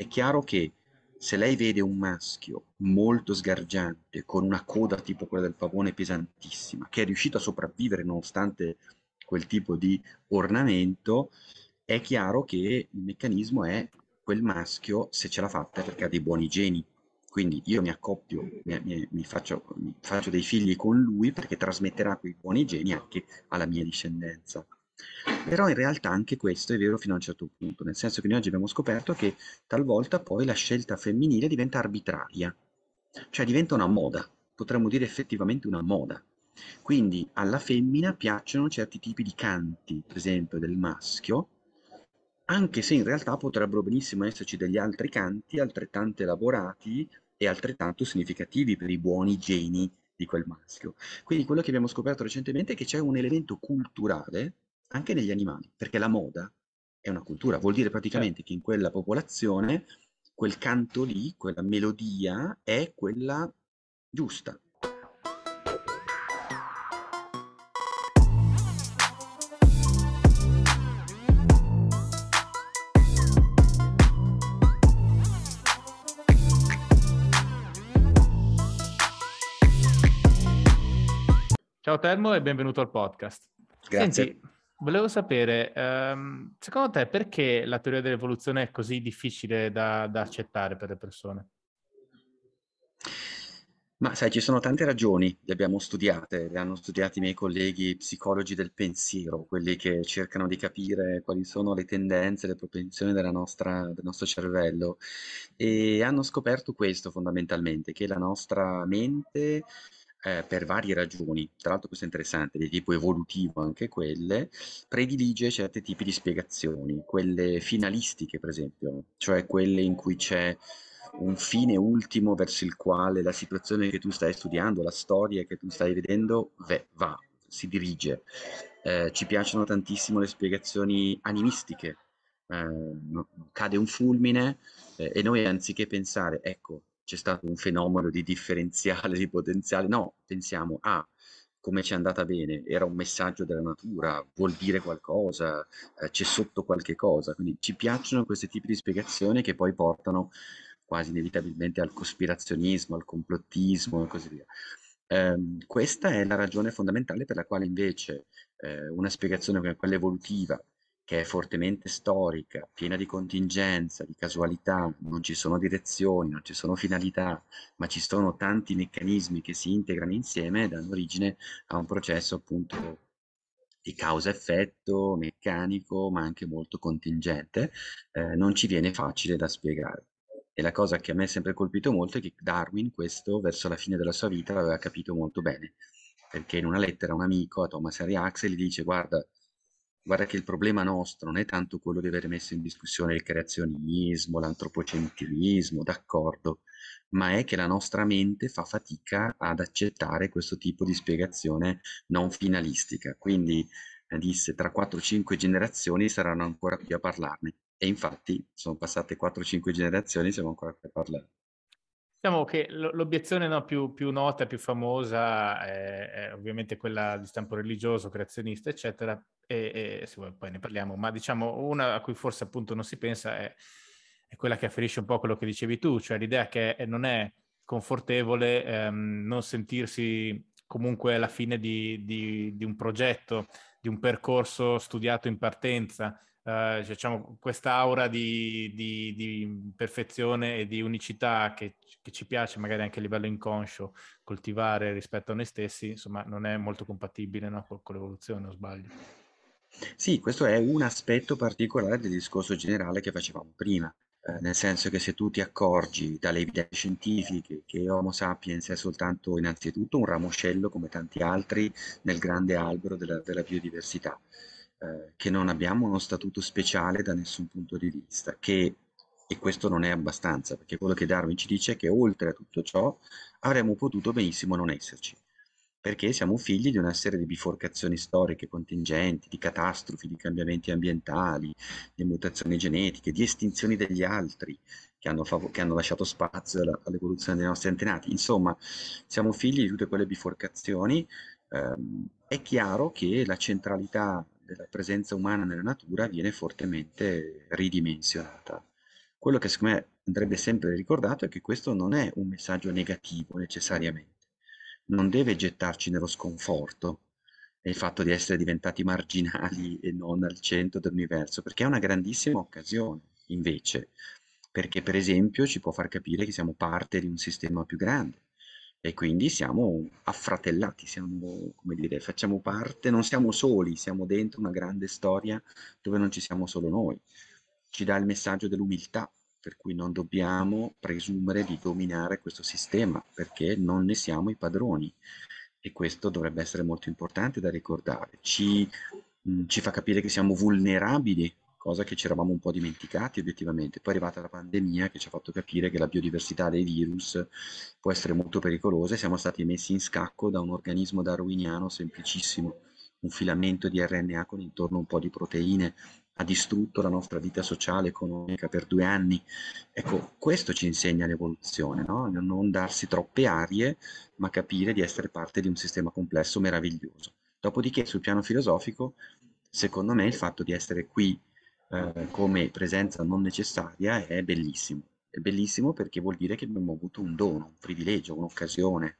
È chiaro che se lei vede un maschio molto sgargiante, con una coda tipo quella del pavone pesantissima, che è riuscito a sopravvivere nonostante quel tipo di ornamento, è chiaro che il meccanismo è quel maschio, se ce l'ha fatta, perché ha dei buoni geni. Quindi io mi accoppio, mi, mi, mi, faccio, mi faccio dei figli con lui perché trasmetterà quei buoni geni anche alla mia discendenza. Però in realtà anche questo è vero fino a un certo punto, nel senso che noi oggi abbiamo scoperto che talvolta poi la scelta femminile diventa arbitraria, cioè diventa una moda, potremmo dire effettivamente una moda. Quindi alla femmina piacciono certi tipi di canti, per esempio del maschio, anche se in realtà potrebbero benissimo esserci degli altri canti altrettanto elaborati e altrettanto significativi per i buoni geni di quel maschio. Quindi quello che abbiamo scoperto recentemente è che c'è un elemento culturale anche negli animali, perché la moda è una cultura, vuol dire certo. praticamente che in quella popolazione quel canto lì, quella melodia è quella giusta, Ciao Termo e benvenuto al podcast. Grazie. Senti, Volevo sapere, ehm, secondo te perché la teoria dell'evoluzione è così difficile da, da accettare per le persone? Ma sai, ci sono tante ragioni, le abbiamo studiate, le hanno studiate i miei colleghi psicologi del pensiero, quelli che cercano di capire quali sono le tendenze, le propensioni nostra, del nostro cervello e hanno scoperto questo fondamentalmente, che la nostra mente eh, per varie ragioni, tra l'altro questo è interessante, di tipo evolutivo anche quelle, predilige certi tipi di spiegazioni, quelle finalistiche per esempio, cioè quelle in cui c'è un fine ultimo verso il quale la situazione che tu stai studiando, la storia che tu stai vedendo va, si dirige. Eh, ci piacciono tantissimo le spiegazioni animistiche, eh, cade un fulmine eh, e noi anziché pensare, ecco, c'è stato un fenomeno di differenziale, di potenziale, no, pensiamo a ah, come ci è andata bene, era un messaggio della natura, vuol dire qualcosa, eh, c'è sotto qualche cosa, quindi ci piacciono questi tipi di spiegazioni che poi portano quasi inevitabilmente al cospirazionismo, al complottismo e così via. Eh, questa è la ragione fondamentale per la quale invece eh, una spiegazione come quella evolutiva, che è fortemente storica, piena di contingenza, di casualità, non ci sono direzioni, non ci sono finalità, ma ci sono tanti meccanismi che si integrano insieme e danno origine a un processo appunto di causa-effetto, meccanico, ma anche molto contingente, eh, non ci viene facile da spiegare. E la cosa che a me è sempre colpito molto è che Darwin questo, verso la fine della sua vita, l'aveva capito molto bene, perché in una lettera un amico a Thomas Harry Axel gli dice guarda, Guarda che il problema nostro non è tanto quello di aver messo in discussione il creazionismo, l'antropocentrismo, d'accordo, ma è che la nostra mente fa fatica ad accettare questo tipo di spiegazione non finalistica. Quindi eh, disse tra 4-5 generazioni saranno ancora qui a parlarne. E infatti sono passate 4-5 generazioni e siamo ancora qui a parlarne. Diciamo che l'obiezione no, più, più, nota, più famosa è, eh, è ovviamente quella di stampo religioso, creazionista, eccetera, e, e sì, poi ne parliamo, ma diciamo una a cui forse appunto non si pensa è, è quella che afferisce un po' quello che dicevi tu, cioè l'idea che eh, non è confortevole ehm, non sentirsi comunque alla fine di, di, di, un progetto, di un percorso studiato in partenza, eh, cioè, diciamo questa aura di, di, perfezione e di unicità che, che, ci piace magari anche a livello inconscio coltivare rispetto a noi stessi, insomma non è molto compatibile no, con, con l'evoluzione, o sbaglio. Sì, questo è un aspetto particolare del discorso generale che facevamo prima, ehm, nel senso che se tu ti accorgi dalle evidenze scientifiche che Homo sapiens è soltanto innanzitutto un ramoscello come tanti altri nel grande albero della, della biodiversità, eh, che non abbiamo uno statuto speciale da nessun punto di vista, che e questo non è abbastanza, perché quello che Darwin ci dice è che oltre a tutto ciò avremmo potuto benissimo non esserci perché siamo figli di una serie di biforcazioni storiche contingenti, di catastrofi, di cambiamenti ambientali, di mutazioni genetiche, di estinzioni degli altri che hanno, fav- che hanno lasciato spazio alla- all'evoluzione dei nostri antenati. Insomma, siamo figli di tutte quelle biforcazioni. Ehm, è chiaro che la centralità della presenza umana nella natura viene fortemente ridimensionata. Quello che secondo me andrebbe sempre ricordato è che questo non è un messaggio negativo necessariamente non deve gettarci nello sconforto e il fatto di essere diventati marginali e non al centro dell'universo, perché è una grandissima occasione invece, perché per esempio ci può far capire che siamo parte di un sistema più grande e quindi siamo affratellati, siamo, come dire, facciamo parte, non siamo soli, siamo dentro una grande storia dove non ci siamo solo noi. Ci dà il messaggio dell'umiltà, per cui non dobbiamo presumere di dominare questo sistema perché non ne siamo i padroni e questo dovrebbe essere molto importante da ricordare. Ci, mh, mm, ci fa capire che siamo vulnerabili, cosa che ci eravamo un po' dimenticati obiettivamente. Poi è arrivata la pandemia che ci ha fatto capire che la biodiversità dei virus può essere molto pericolosa e siamo stati messi in scacco da un organismo darwiniano semplicissimo, un filamento di RNA con intorno un po' di proteine ha distrutto la nostra vita sociale e economica per due anni. Ecco, questo ci insegna l'evoluzione, no? non darsi troppe arie, ma capire di essere parte di un sistema complesso meraviglioso. Dopodiché, sul piano filosofico, secondo me il fatto di essere qui eh, come presenza non necessaria è bellissimo. È bellissimo perché vuol dire che abbiamo avuto un dono, un privilegio, un'occasione,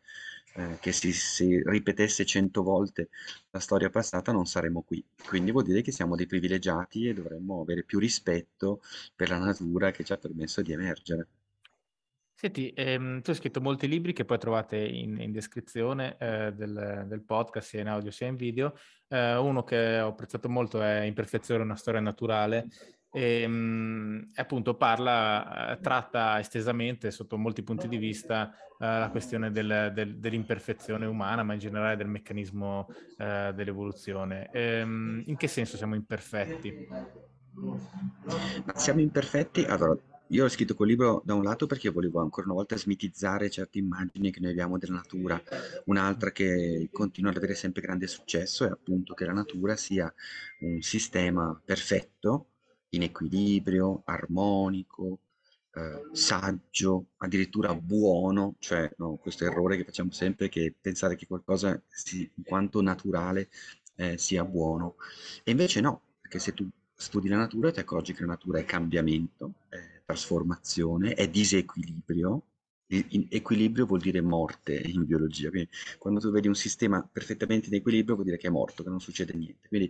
eh, che si, si, ripetesse cento volte la storia passata non saremmo qui. Quindi vuol dire che siamo dei privilegiati e dovremmo avere più rispetto per la natura che ci ha permesso di emergere. Senti, ehm, tu hai scritto molti libri che poi trovate in, in descrizione eh, del, del, podcast, sia in audio sia in video. Eh, uno che ho apprezzato molto è Imperfezione, una storia naturale, Ehm, e appunto parla, eh, tratta estesamente sotto molti punti di vista uh, la questione del, del, dell'imperfezione umana, ma in generale del meccanismo uh, dell'evoluzione. Um, in che senso siamo imperfetti? Ma siamo imperfetti? Allora, io ho scritto quel libro da un lato perché volevo ancora una volta smitizzare certe immagini che noi abbiamo della natura, un'altra che continua ad avere sempre grande successo è appunto che la natura sia un sistema perfetto in equilibrio, armonico, eh, saggio, addirittura buono, cioè no, questo errore che facciamo sempre che è pensare che qualcosa si, in quanto naturale eh, sia buono. E invece no, perché se tu studi la natura ti accorgi che la natura è cambiamento, è trasformazione, è disequilibrio, equilibrio vuol dire morte in biologia, quindi quando tu vedi un sistema perfettamente in equilibrio vuol dire che è morto, che non succede niente. Quindi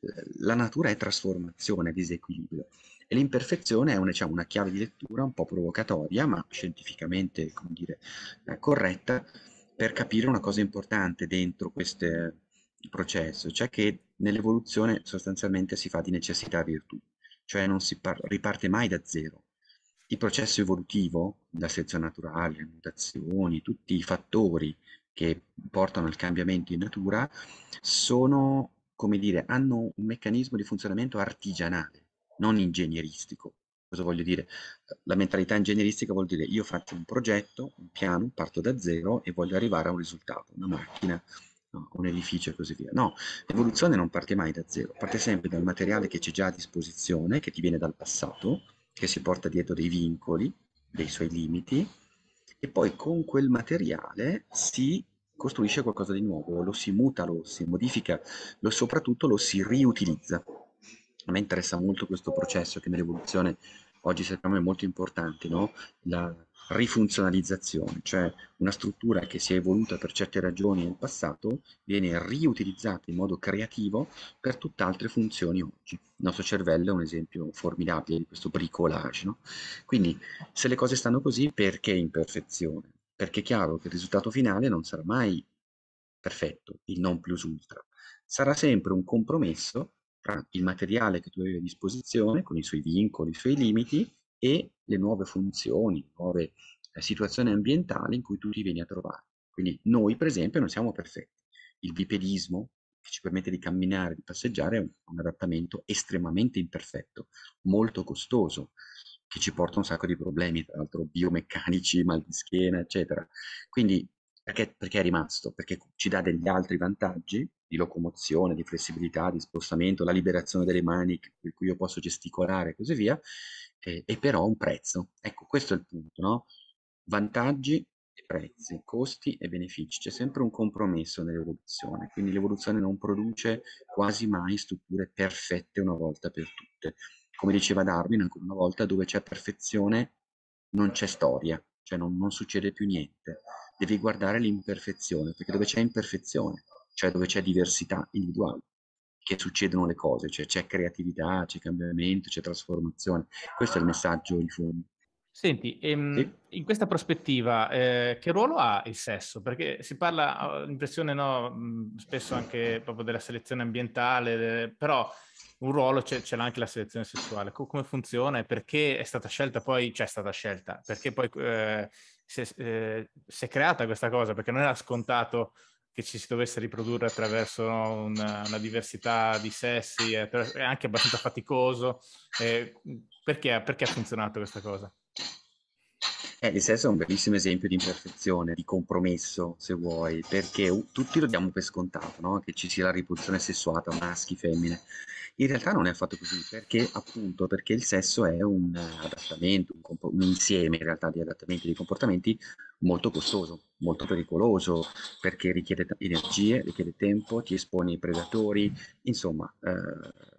eh, la natura è trasformazione, disequilibrio. E l'imperfezione è una, diciamo, una chiave di lettura un po' provocatoria, ma scientificamente dire, eh, corretta, per capire una cosa importante dentro questo eh, processo, cioè che nell'evoluzione sostanzialmente si fa di necessità virtù, cioè non si riparte mai da zero il processo evolutivo, la selezione naturale, le mutazioni, tutti i fattori che portano al cambiamento in natura, sono, come dire, hanno un meccanismo di funzionamento artigianale, non ingegneristico. Cosa voglio dire? La mentalità ingegneristica vuol dire io faccio un progetto, un piano, parto da zero e voglio arrivare a un risultato, una macchina, un edificio e così via. No, l'evoluzione non parte mai da zero, parte sempre dal materiale che c'è già a disposizione, che ti viene dal passato, che si porta dietro dei vincoli, dei suoi limiti, e poi con quel materiale si costruisce qualcosa di nuovo, lo si muta, lo si modifica, lo, soprattutto lo si riutilizza. A me interessa molto questo processo che nell'evoluzione oggi sappiamo è molto importante, no? La, rifunzionalizzazione, cioè una struttura che si è evoluta per certe ragioni nel passato viene riutilizzata in modo creativo per tutt'altre funzioni oggi. Il nostro cervello è un esempio formidabile di questo bricolage. No? Quindi se le cose stanno così, perché imperfezione? Perché è chiaro che il risultato finale non sarà mai perfetto, il non plus ultra. Sarà sempre un compromesso tra il materiale che tu avevi a disposizione, con i suoi vincoli, i suoi limiti, e le nuove funzioni, nuove eh, situazioni ambientali in cui tu ti vieni a trovare. Quindi noi, per esempio, non siamo perfetti. Il bipedismo, che ci permette di camminare, di passeggiare, è un, un adattamento estremamente imperfetto, molto costoso, che ci porta un sacco di problemi, tra l'altro biomeccanici, mal di schiena, eccetera. Quindi perché, perché è rimasto? Perché ci dà degli altri vantaggi, di locomozione, di flessibilità, di spostamento, la liberazione delle mani per cui io posso gesticolare e così via, eh, e però un prezzo. Ecco, questo è il punto, no? Vantaggi e prezzi, costi e benefici. C'è sempre un compromesso nell'evoluzione, quindi l'evoluzione non produce quasi mai strutture perfette una volta per tutte. Come diceva Darwin ancora una volta, dove c'è perfezione non c'è storia, cioè non, non succede più niente. Devi guardare l'imperfezione, perché dove c'è imperfezione cioè dove c'è diversità individuale, che succedono le cose, cioè c'è creatività, c'è cambiamento, c'è trasformazione. Questo è il messaggio di fondo. Senti, ehm, sì? in questa prospettiva, eh, che ruolo ha il sesso? Perché si parla, ho l'impressione, no, spesso anche proprio della selezione ambientale, però un ruolo ce, ce l'ha anche la selezione sessuale. come funziona e perché è stata scelta poi, cioè è stata scelta, perché poi eh, si, è, eh, si, è creata questa cosa, perché non era scontato che ci si dovesse riprodurre attraverso una, una diversità di sessi, è, anche abbastanza faticoso. Eh, perché, perché ha funzionato questa cosa? Eh, il sesso è un bellissimo esempio di imperfezione, di compromesso, se vuoi, perché tutti lo diamo per scontato, no? che ci sia la riproduzione sessuata, maschi, femmine. In realtà non è affatto così, perché appunto perché il sesso è un adattamento, un, comp- un insieme in realtà di adattamenti e di comportamenti molto costoso, molto pericoloso, perché richiede t- energie, richiede tempo, ti espone ai predatori, insomma... Eh,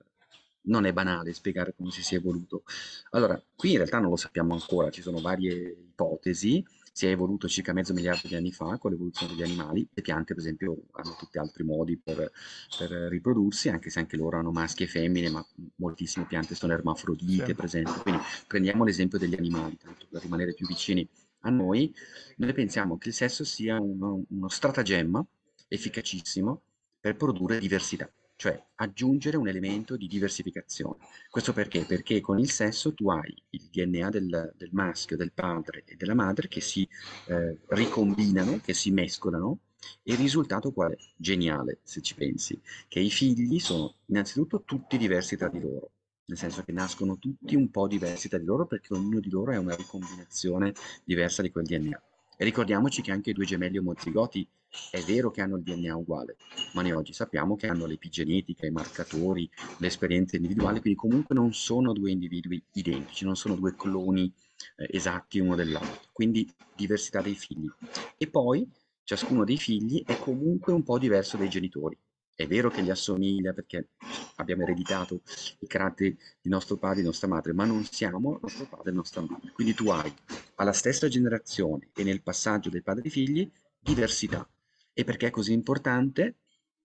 non è banale spiegare come si sia evoluto. Allora, qui in realtà non lo sappiamo ancora, ci sono varie ipotesi, si è evoluto circa mezzo miliardo di anni fa con l'evoluzione degli animali, le piante per esempio hanno tutti altri modi per, per riprodursi, anche se anche loro hanno maschi e femmine, ma moltissime piante sono ermafrodite sì. per esempio, quindi prendiamo l'esempio degli animali, tanto per rimanere più vicini a noi, noi pensiamo che il sesso sia uno, uno stratagemma efficacissimo per produrre diversità cioè aggiungere un elemento di diversificazione. Questo perché? Perché con il sesso tu hai il DNA del, del maschio, del padre e della madre che si eh, ricombinano, che si mescolano e il risultato qual è? Geniale, se ci pensi, che i figli sono innanzitutto tutti diversi tra di loro, nel senso che nascono tutti un po' diversi tra di loro perché ognuno di loro è una ricombinazione diversa di quel DNA. E ricordiamoci che anche i due gemelli omozigoti è vero che hanno il DNA uguale, ma noi oggi sappiamo che hanno l'epigenetica, i marcatori, l'esperienza individuale, quindi comunque non sono due individui identici, non sono due cloni eh, esatti uno dell'altro, quindi diversità dei figli. E poi ciascuno dei figli è comunque un po' diverso dai genitori. È vero che gli assomiglia perché abbiamo ereditato i caratteri di nostro padre e nostra madre, ma non siamo nostro padre e nostra madre. Quindi tu hai alla stessa generazione e nel passaggio dei padri e figli diversità. E perché è così importante?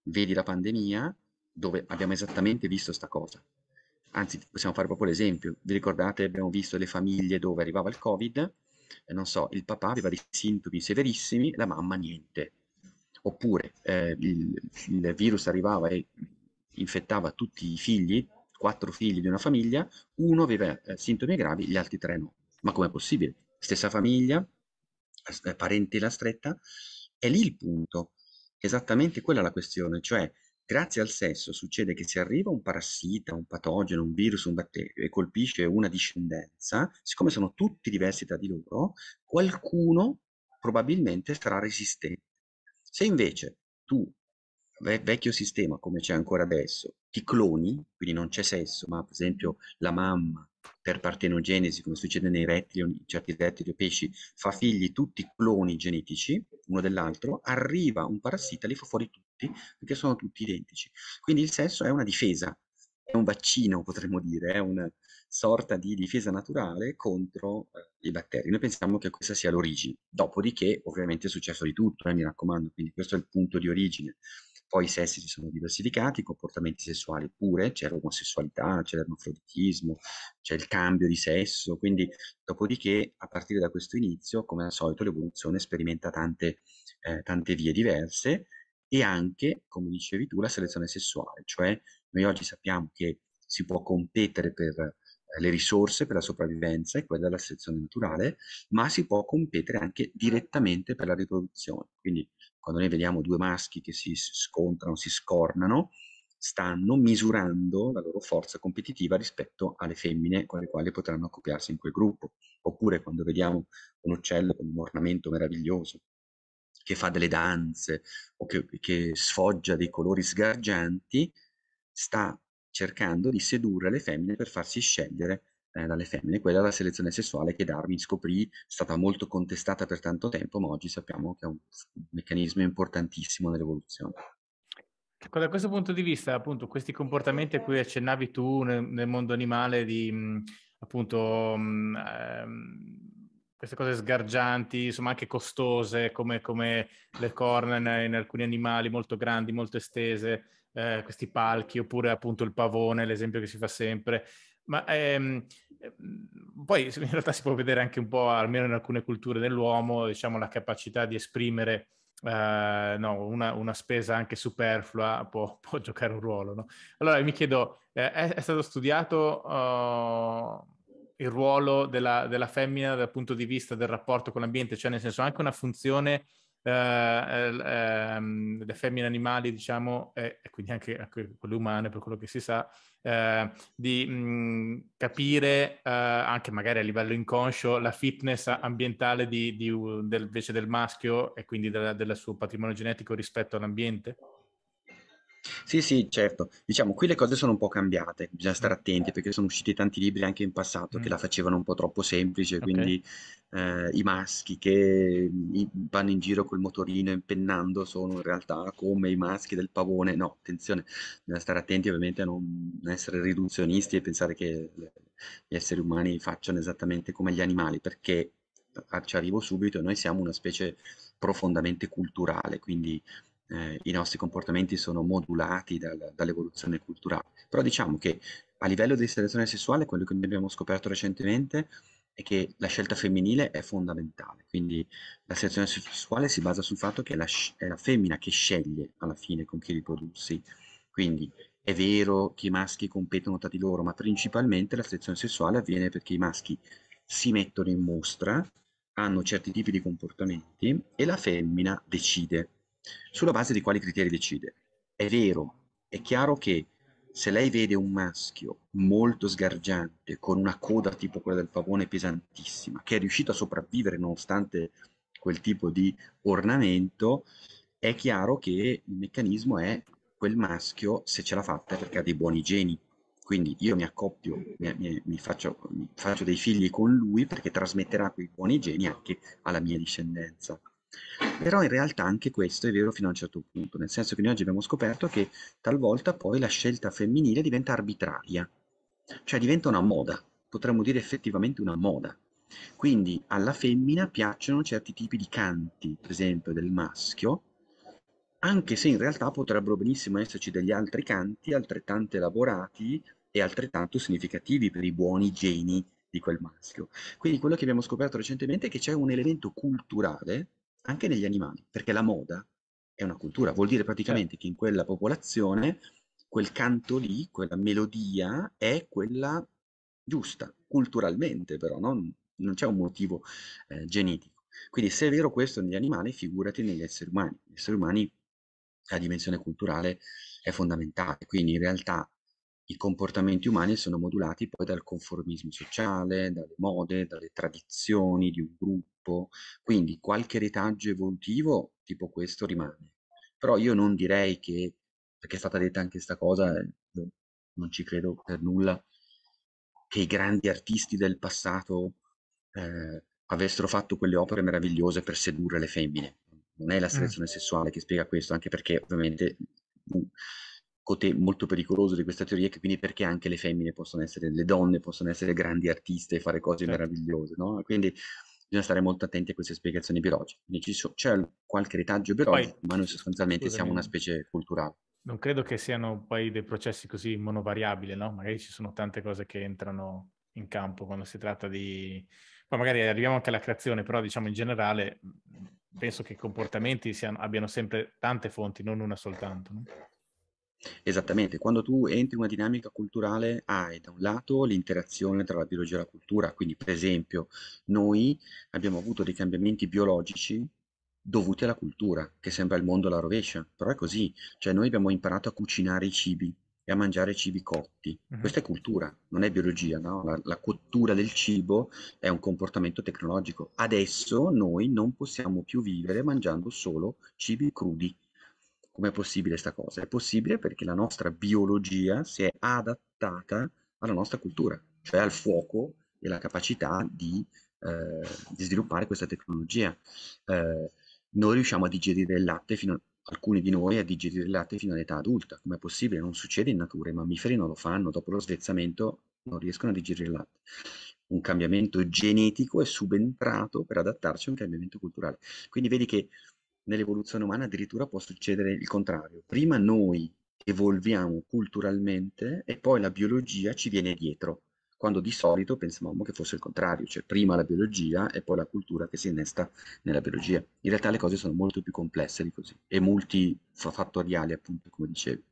Vedi la pandemia dove abbiamo esattamente visto questa cosa. Anzi, possiamo fare proprio l'esempio. Vi ricordate, abbiamo visto le famiglie dove arrivava il Covid? non so, il papà aveva dei sintomi severissimi, la mamma niente oppure eh, il, il, virus arrivava e infettava tutti i figli, quattro figli di una famiglia, uno aveva eh, sintomi gravi, gli altri tre no. Ma com'è possibile? Stessa famiglia, eh, parentela stretta, è lì il punto. Esattamente quella la questione, cioè grazie al sesso succede che se arriva un parassita, un patogeno, un virus, un batterio e colpisce una discendenza, siccome sono tutti diversi tra di loro, qualcuno probabilmente sarà resistente se invece tu, vecchio sistema come c'è ancora adesso, ti cloni, quindi non c'è sesso, ma per esempio la mamma per partenogenesi, come succede nei rettili, in certi rettili o pesci, fa figli tutti cloni genetici, uno dell'altro, arriva un parassita, li fa fuori tutti, perché sono tutti identici. Quindi il sesso è una difesa, è un vaccino, potremmo dire, è un, sorta di difesa naturale contro eh, i batteri. Noi pensiamo che questa sia l'origine, dopodiché ovviamente è successo di tutto, eh, mi raccomando, quindi questo è il punto di origine. Poi i sessi si sono diversificati, i comportamenti sessuali pure, c'è l'omosessualità, c'è l'ermafroditismo, c'è il cambio di sesso, quindi dopodiché a partire da questo inizio, come al solito, l'evoluzione sperimenta tante, eh, tante vie diverse e anche, come dicevi tu, la selezione sessuale, cioè noi oggi sappiamo che si può competere per eh, le risorse per la sopravvivenza e quella della selezione naturale, ma si può competere anche direttamente per la riproduzione. Quindi quando noi vediamo due maschi che si scontrano, si scornano, stanno misurando la loro forza competitiva rispetto alle femmine con le quali potranno accoppiarsi in quel gruppo. Oppure quando vediamo un uccello con un ornamento meraviglioso che fa delle danze o che, che sfoggia dei colori sgargianti, sta cercando di sedurre le femmine per farsi scegliere eh, dalle femmine. Quella è la selezione sessuale che Darwin scoprì, è stata molto contestata per tanto tempo, ma oggi sappiamo che è un meccanismo importantissimo nell'evoluzione. Ecco, cioè, da questo punto di vista, appunto, questi comportamenti a cui accennavi tu nel, nel mondo animale di mh, mm, appunto mh, mm, ehm, queste cose sgargianti, insomma anche costose come, come le corna in, in, alcuni animali molto grandi, molto estese, eh, questi palchi, oppure appunto il pavone, l'esempio che si fa sempre. Ma ehm, ehm, poi in realtà si può vedere anche un po', almeno in alcune culture dell'uomo, diciamo, la capacità di esprimere eh, no, una, una, spesa anche superflua può, può giocare un ruolo. No? Allora mi chiedo, eh, è, è, stato studiato uh, il ruolo della, della, femmina dal punto di vista del rapporto con l'ambiente, cioè nel senso anche una funzione eh, eh, ehm, le femmine animali, diciamo, e, e quindi anche, anche, quelle umane, per quello che si sa, eh, di mh, mhmm, capire eh, anche magari a livello inconscio la fitness ambientale di, di, del, invece del maschio e quindi del, del suo patrimonio genetico rispetto all'ambiente? Sì, sì, certo. Diciamo, qui le cose sono un po' cambiate, bisogna stare attenti perché sono usciti tanti libri anche in passato che la facevano un po' troppo semplice, quindi eh, i maschi che mhmm, vanno in giro col motorino impennando sono in realtà come i maschi del pavone. No, attenzione, bisogna stare attenti ovviamente a non essere riduzionisti e pensare che gli esseri umani facciano esattamente come gli animali, perché ah, ci arrivo subito, noi siamo una specie profondamente culturale, quindi eh, i nostri comportamenti sono modulati dal, dall'evoluzione culturale. Però diciamo che a livello di selezione sessuale, quello che abbiamo scoperto recentemente è che la scelta femminile è fondamentale, quindi la selezione sessuale si basa sul fatto che è la, è la femmina che sceglie alla fine con chi riprodursi, quindi è vero che i maschi competono tra di loro, ma principalmente la selezione sessuale avviene perché i maschi si mettono in mostra, hanno certi tipi di comportamenti e la femmina decide sulla base di quali criteri decide? È vero, è chiaro che se lei vede un maschio molto sgargiante, con una coda tipo quella del pavone pesantissima, che è riuscito a sopravvivere nonostante quel tipo di ornamento, è chiaro che il meccanismo è quel maschio, se ce l'ha fatta, perché ha dei buoni geni. Quindi io mi accoppio, mi, mi, mi, faccio, mi faccio dei figli con lui perché trasmetterà quei buoni geni anche alla mia discendenza. Però in realtà anche questo è vero fino a un certo punto, nel senso che noi oggi abbiamo scoperto che talvolta poi la scelta femminile diventa arbitraria, cioè diventa una moda, potremmo dire effettivamente una moda. Quindi alla femmina piacciono certi tipi di canti, per esempio del maschio, anche se in realtà potrebbero benissimo esserci degli altri canti altrettanto elaborati e altrettanto significativi per i buoni geni di quel maschio. Quindi quello che abbiamo scoperto recentemente è che c'è un elemento culturale anche negli animali, perché la moda è una cultura, vuol dire praticamente certo. che in quella popolazione quel canto lì, quella melodia è quella giusta, culturalmente però, non, non c'è un motivo eh, genetico. Quindi se è vero questo negli animali, figurati negli esseri umani. Gli esseri umani la dimensione culturale è fondamentale, quindi in realtà i comportamenti umani sono modulati poi dal conformismo sociale, dalle mode, dalle tradizioni di un gruppo, quindi qualche retaggio evolutivo tipo questo rimane. Però io non direi che, perché è stata detta anche questa cosa, eh, non ci credo per nulla, che i grandi artisti del passato eh, avessero fatto quelle opere meravigliose per sedurre le femmine. Non è la mm. selezione mm. sessuale che spiega questo, anche perché ovviamente... Uh, cote molto pericoloso di questa teoria, che quindi perché anche le femmine possono essere, le donne possono essere grandi artiste e fare cose certo. meravigliose, no? Quindi bisogna stare molto attenti a queste spiegazioni biologiche. So, c'è qualche retaggio biologico, poi, ma noi sostanzialmente scusami, siamo una specie culturale. Non credo che siano poi dei processi così monovariabili, no? Magari ci sono tante cose che entrano in campo quando si tratta di... Poi magari arriviamo anche alla creazione, però diciamo in generale penso che i comportamenti siano, abbiano sempre tante fonti, non una soltanto. No? Esattamente, quando tu entri in una dinamica culturale hai da un lato l'interazione tra la biologia e la cultura, quindi per esempio noi abbiamo avuto dei cambiamenti biologici dovuti alla cultura, che sembra il mondo alla rovescia, però è così, cioè noi abbiamo imparato a cucinare i cibi e a mangiare cibi cotti, uh-huh. questa è cultura, non è biologia, no? la, la cottura del cibo è un comportamento tecnologico, adesso noi non possiamo più vivere mangiando solo cibi crudi, Com'è possibile questa cosa? È possibile perché la nostra biologia si è adattata alla nostra cultura, cioè al fuoco e alla capacità di, eh, di sviluppare questa tecnologia. Eh, noi riusciamo a digerire il latte fino a, alcuni di noi a digerire il latte fino all'età adulta. Com'è possibile? Non succede in natura, i mammiferi non lo fanno, dopo lo svezzamento non riescono a digerire il latte. Un cambiamento genetico è subentrato per adattarci a un cambiamento culturale. Quindi vedi che nell'evoluzione umana addirittura può succedere il contrario. Prima noi evolviamo culturalmente e poi la biologia ci viene dietro, quando di solito pensavamo che fosse il contrario, cioè prima la biologia e poi la cultura che si innesta nella biologia. In realtà le cose sono molto più complesse di così e multifattoriali, appunto, come dicevi.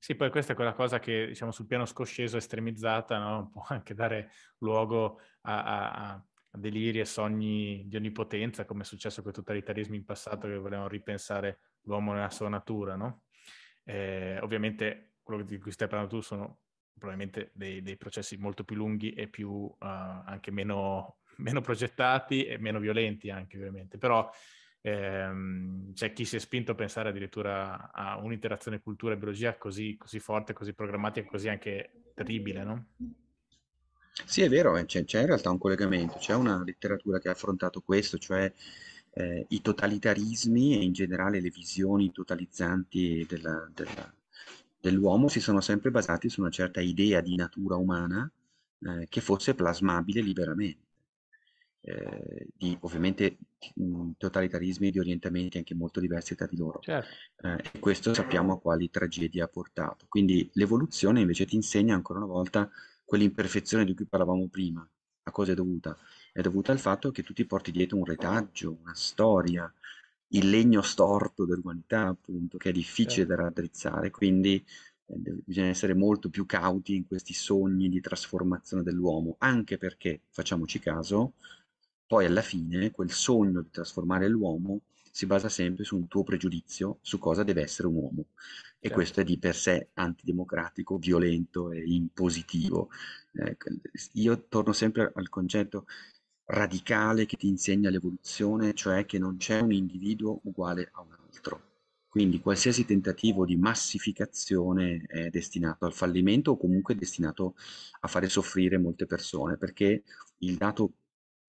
Sì, poi questa è quella cosa che diciamo sul piano scosceso estremizzata no? può anche dare luogo a, a, a deliri e sogni di onnipotenza, come è successo con i totalitarismi in passato che volevano ripensare l'uomo nella sua natura, no? Eh, ovviamente quello di cui stai parlando tu sono probabilmente dei, dei processi molto più lunghi e più uh, anche meno, meno, progettati e meno violenti anche ovviamente, però ehm, c'è chi si è spinto a pensare addirittura a un'interazione cultura e biologia così, così forte, così programmatica, così anche terribile, no? Sì, è vero, eh, c'è, c'è in realtà un collegamento, c'è una letteratura che ha affrontato questo, cioè eh, i totalitarismi e in generale le visioni totalizzanti della- della- dell'uomo si sono sempre basati su una certa idea di natura umana eh, che fosse plasmabile liberamente. Eh, di, ovviamente mm, totalitarismi di orientamenti anche molto diversi tra di loro. Certo. Eh, questo sappiamo a quali tragedie ha portato. Quindi l'evoluzione invece ti insegna ancora una volta quell'imperfezione di cui parlavamo prima, a cosa è dovuta? È dovuta al fatto che tu ti porti dietro un retaggio, una storia, il legno storto dell'umanità, appunto, che è difficile certo. da raddrizzare, quindi eh, bisogna essere molto più cauti in questi sogni di trasformazione dell'uomo, anche perché, facciamoci caso, poi alla fine quel sogno di trasformare l'uomo si basa sempre su un tuo pregiudizio su cosa deve essere un uomo. E certo. questo è di per sé antidemocratico, violento e impositivo. Eh, io torno sempre al concetto radicale che ti insegna l'evoluzione, cioè che non c'è un individuo uguale a un altro. Quindi qualsiasi tentativo di massificazione è destinato al fallimento o comunque è destinato a fare soffrire molte persone, perché il dato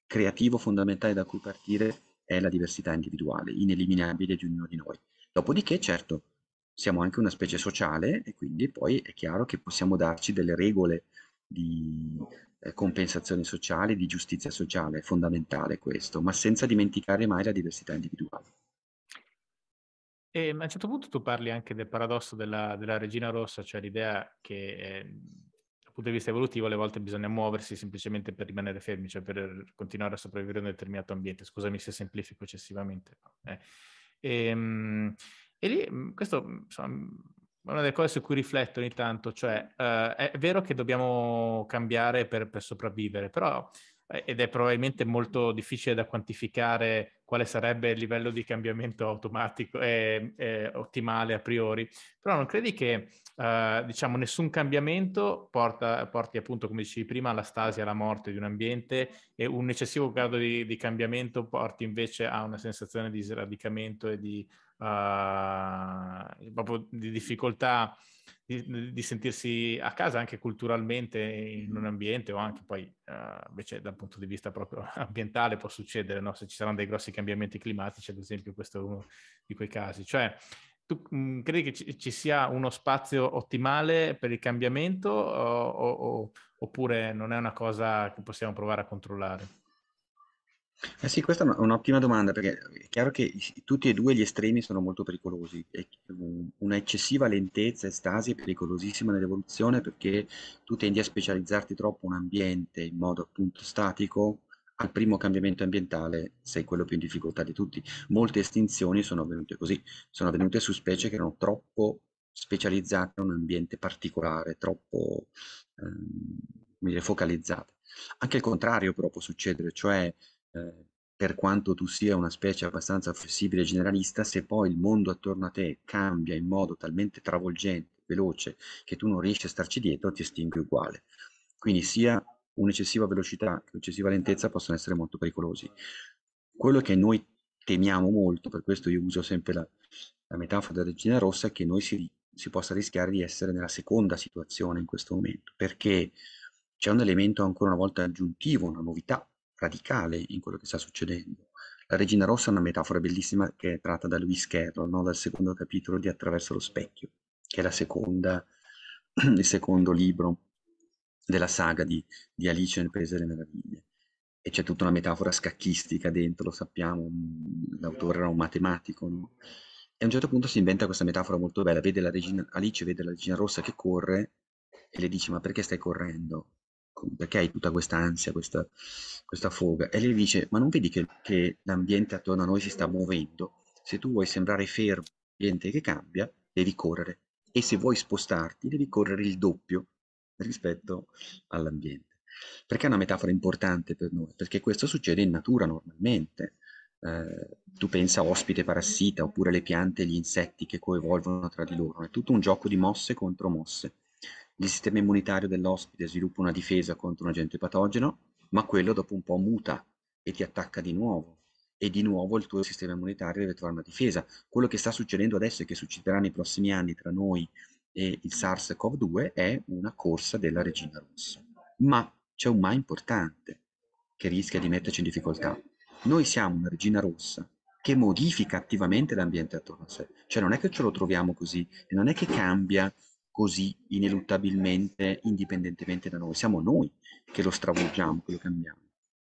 creativo fondamentale da cui partire è la diversità individuale, ineliminabile di ognuno di noi. Dopodiché, certo, siamo anche una specie sociale e quindi poi è chiaro che possiamo darci delle regole di eh, compensazione sociale, di giustizia sociale, è fondamentale questo, ma senza dimenticare mai la diversità individuale. E ehm, a un certo punto tu parli anche del paradosso della, della regina rossa, cioè l'idea che eh, punto di vista evolutivo alle volte bisogna muoversi semplicemente per rimanere fermi, cioè per continuare a sopravvivere in un determinato ambiente. Scusami se semplifico eccessivamente. Eh. E, ehm, e, lì, mm, questo insomma, mm, è una delle cose su cui rifletto ogni tanto, cioè eh, è vero che dobbiamo cambiare per, per sopravvivere, però, eh, ed è probabilmente molto difficile da quantificare quale sarebbe il livello di cambiamento automatico eh, eh, ottimale a priori, però non credi che eh, diciamo, nessun cambiamento porta, porti appunto, come dicevi prima, alla stasi, alla morte di un ambiente e un eccessivo grado di, di cambiamento porti invece a una sensazione di sradicamento e di, uh, di difficoltà di, di, sentirsi a casa anche culturalmente in mm-hmm. un ambiente o anche poi uh, invece dal punto di vista proprio ambientale può succedere, no? se ci saranno dei grossi cambiamenti climatici, ad esempio questo è uno di quei casi. Cioè, tu mh, mm, credi che ci, ci, sia uno spazio ottimale per il cambiamento o, o, oppure non è una cosa che possiamo provare a controllare? Eh sì, questa è un'ottima domanda perché è chiaro che tutti e due gli estremi sono molto pericolosi. E Una eccessiva lentezza e stasi è pericolosissima nell'evoluzione perché tu tendi a specializzarti troppo un ambiente in modo appunto statico. Al primo cambiamento ambientale sei quello più in difficoltà di tutti. Molte estinzioni sono avvenute così, sono avvenute su specie che erano troppo specializzate in un ambiente particolare, troppo ehm, come dire, focalizzate. Anche il contrario però può succedere, cioè Ehm, per quanto tu sia una specie abbastanza flessibile e generalista, se poi il mondo attorno a te cambia in modo talmente travolgente, veloce, che tu non riesci a starci dietro, ti estingui uguale. Quindi sia un'eccessiva velocità che un'eccessiva lentezza possono essere molto pericolosi. Quello che noi temiamo molto, per questo io uso sempre la, la metafora della regina rossa, è che noi si, si possa rischiare di essere nella seconda situazione in questo momento, perché c'è un elemento ancora una volta aggiuntivo, una novità radicale in quello che sta succedendo. La Regina Rossa è una metafora bellissima che è tratta da Lewis Carroll, no? dal secondo capitolo di Attraverso lo specchio, che è seconda, il secondo libro della saga di, di Alice nel Paese delle Meraviglie. E c'è tutta una metafora scacchistica dentro, lo sappiamo, l'autore era un matematico, no? E a un certo punto si inventa questa metafora molto bella, vede regina, Alice vede la Regina Rossa che corre e le dice ma perché stai correndo? Ecco, perché hai tutta questa ansia, questa, questa foga? E lei dice, ma non vedi che, che l'ambiente attorno a noi si sta muovendo? Se tu vuoi sembrare fermo, l'ambiente che cambia, devi correre. E se vuoi spostarti, devi correre il doppio rispetto all'ambiente. Perché è una metafora importante per noi? Perché questo succede in natura normalmente. Eh, tu pensa ospite parassita oppure le piante e gli insetti che coevolvono tra di loro. È tutto un gioco di mosse contro mosse il sistema immunitario dell'ospite sviluppa una difesa contro un agente patogeno, ma quello dopo un po' muta e ti attacca di nuovo. E di nuovo il tuo sistema immunitario deve trovare una difesa. Quello che sta succedendo adesso e che succederà nei prossimi anni tra noi e il SARS-CoV-2 è una corsa della regina rossa. Ma c'è un ma importante che rischia di metterci in difficoltà. Noi siamo una regina rossa che modifica attivamente l'ambiente attorno a sé. Cioè non è che ce lo troviamo così, non è che cambia così ineluttabilmente, indipendentemente da noi. Siamo noi che lo stravolgiamo, che lo cambiamo.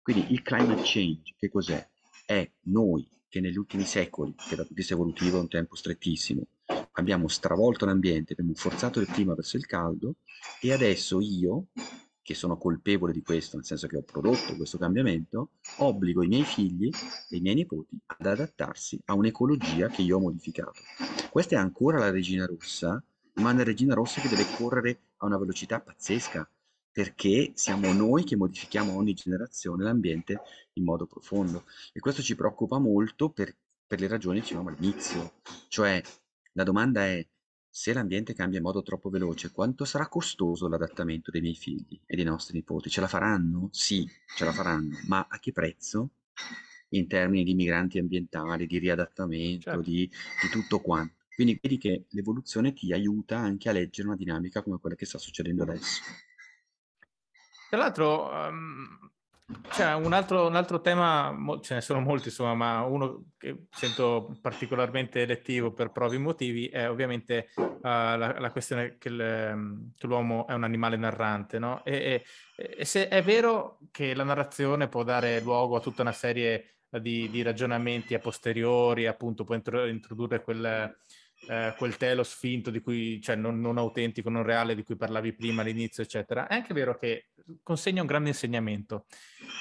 Quindi il climate change, che cos'è? È noi che negli ultimi secoli, che dal punto di vista evolutivo è un tempo strettissimo, abbiamo stravolto l'ambiente, abbiamo forzato il clima verso il caldo e adesso io, che sono colpevole di questo, nel senso che ho prodotto questo cambiamento, obbligo i miei figli e i miei nipoti ad adattarsi a un'ecologia che io ho modificato. Questa è ancora la regina russa, ma nel Regina Rossa che deve correre a una velocità pazzesca, perché siamo noi che modifichiamo ogni generazione l'ambiente in modo profondo. E questo ci preoccupa molto per, per le ragioni che dicevamo all'inizio. Cioè, la domanda è, se l'ambiente cambia in modo troppo veloce, quanto sarà costoso l'adattamento dei miei figli e dei nostri nipoti? Ce la faranno? Sì, ce la faranno, ma a che prezzo? In termini di migranti ambientali, di riadattamento, certo. di, di tutto quanto. Quindi vedi che l'evoluzione ti aiuta anche a leggere una dinamica come quella che sta succedendo mm. adesso. Tra l'altro, um, cioè un, altro, un, altro, tema, ce ne sono molti, insomma, ma uno che sento particolarmente elettivo per provi motivi è ovviamente uh, la, la, questione che, il, che, l'uomo è un animale narrante, no? E, e, e, se è vero che la narrazione può dare luogo a tutta una serie di, di ragionamenti a posteriori, appunto, può introdurre quel eh, quel telo sfinto di cui, cioè non, non, autentico, non reale di cui parlavi prima all'inizio, eccetera, è anche vero che consegna un grande insegnamento,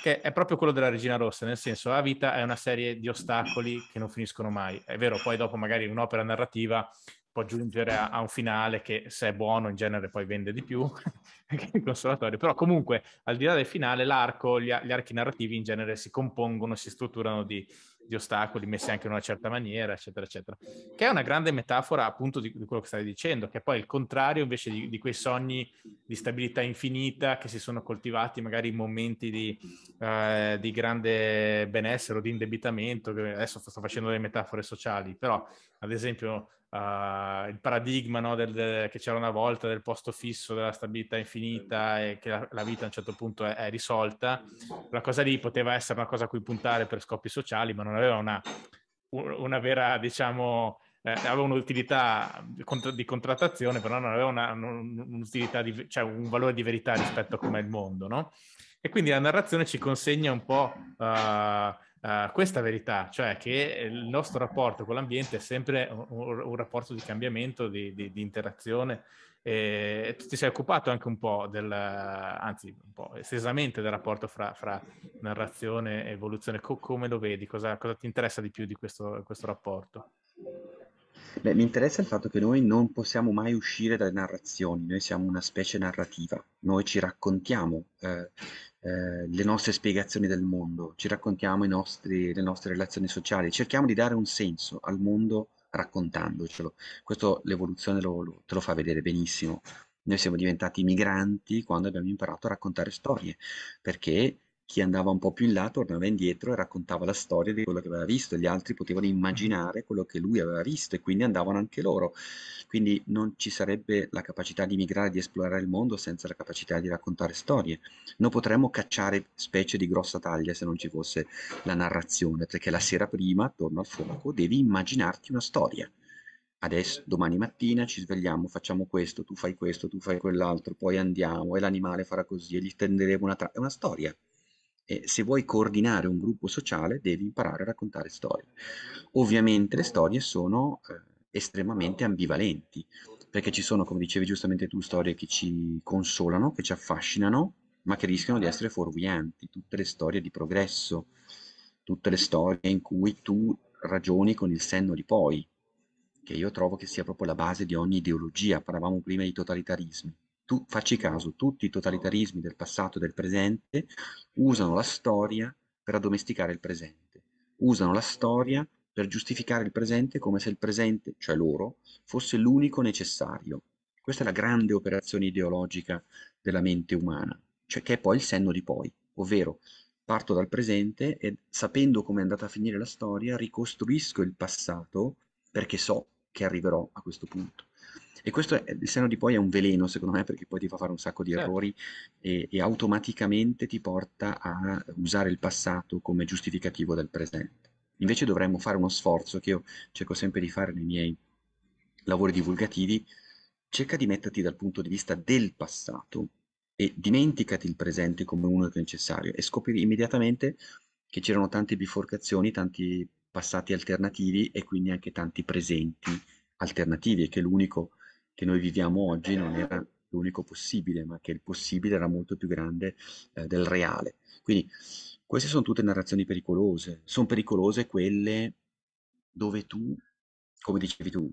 che è proprio quello della Regina Rossa, nel senso la vita è una serie di ostacoli che non finiscono mai. È vero, poi dopo magari un'opera narrativa può giungere a, a un finale che se è buono in genere poi vende di più che il consolatorio, però comunque al di là del finale l'arco, gli, gli archi narrativi in genere si compongono, si strutturano di, di ostacoli messi anche in una certa maniera, eccetera, eccetera. Che è una grande metafora appunto di, di quello che stai dicendo, che è poi il contrario invece di, di, quei sogni di stabilità infinita che si sono coltivati magari in momenti di, eh, di grande benessere o di indebitamento, adesso sto facendo delle metafore sociali, però ad esempio Uh, il paradigma no, del, del, che c'era una volta del posto fisso, della stabilità infinita e che la, la vita a un certo punto è, è, risolta, la cosa lì poteva essere una cosa a cui puntare per scopi sociali, ma non aveva una, una vera, diciamo, eh, aveva un'utilità di contrattazione, però non aveva una, un'utilità, di, cioè un valore di verità rispetto a come è il mondo, no? E quindi la narrazione ci consegna un po'... Uh, Ah, questa verità, cioè che eh, il nostro rapporto con l'ambiente è sempre un, un rapporto di cambiamento, di, di, di interazione. Eh, e tu ti sei occupato anche un po' del, anzi un po' estesamente del rapporto fra, fra narrazione e evoluzione, Co- come lo vedi? Cosa, cosa, ti interessa di più di questo, questo rapporto? Beh, mi interessa il fatto che noi non possiamo mai uscire dalle narrazioni, noi siamo una specie narrativa, noi ci raccontiamo eh, eh, le nostre spiegazioni del mondo, ci raccontiamo nostri, le nostre relazioni sociali, cerchiamo di dare un senso al mondo raccontandocelo. Questo l'evoluzione lo, lo, te lo fa vedere benissimo. Noi siamo diventati migranti quando abbiamo imparato a raccontare storie, perché chi andava un po' più in là tornava indietro e raccontava la storia di quello che aveva visto, gli altri potevano immaginare quello che lui aveva visto e quindi andavano anche loro. Quindi non ci sarebbe la capacità di migrare, di esplorare il mondo senza la capacità di raccontare storie. Non potremmo cacciare specie di grossa taglia se non ci fosse la narrazione, perché la sera prima, attorno al fuoco, devi immaginarti una storia adesso domani mattina ci svegliamo, facciamo questo, tu fai questo, tu fai quell'altro, poi andiamo e l'animale farà così e gli tenderemo una tra... È una storia. E se vuoi coordinare un gruppo sociale devi imparare a raccontare storie. Ovviamente le storie sono eh, estremamente ambivalenti, perché ci sono, come dicevi giustamente tu, storie che ci consolano, che ci affascinano, ma che rischiano di essere fuorvianti, tutte le storie di progresso, tutte le storie in cui tu ragioni con il senno di poi, che io trovo che sia proprio la base di ogni ideologia, parlavamo prima di totalitarismi tu, facci caso, tutti i totalitarismi del passato e del presente usano la storia per addomesticare il presente, usano la storia per giustificare il presente come se il presente, cioè loro, fosse l'unico necessario. Questa è la grande operazione ideologica della mente umana, cioè che è poi il senno di poi, ovvero parto dal presente e sapendo come è andata a finire la storia ricostruisco il passato perché so che arriverò a questo punto. E questo è, il seno di poi è un veleno, secondo me, perché poi ti fa fare un sacco di certo. errori e, e, automaticamente ti porta a usare il passato come giustificativo del presente. Invece dovremmo fare uno sforzo che io cerco sempre di fare nei miei lavori divulgativi, cerca di metterti dal punto di vista del passato e dimenticati il presente come uno che è necessario e scopri immediatamente che c'erano tante biforcazioni, tanti passati alternativi e quindi anche tanti presenti alternativi e che l'unico che noi viviamo oggi non era l'unico possibile, ma che il possibile era molto più grande eh, del reale. Quindi queste sono tutte narrazioni pericolose, sono pericolose quelle dove tu, come dicevi tu,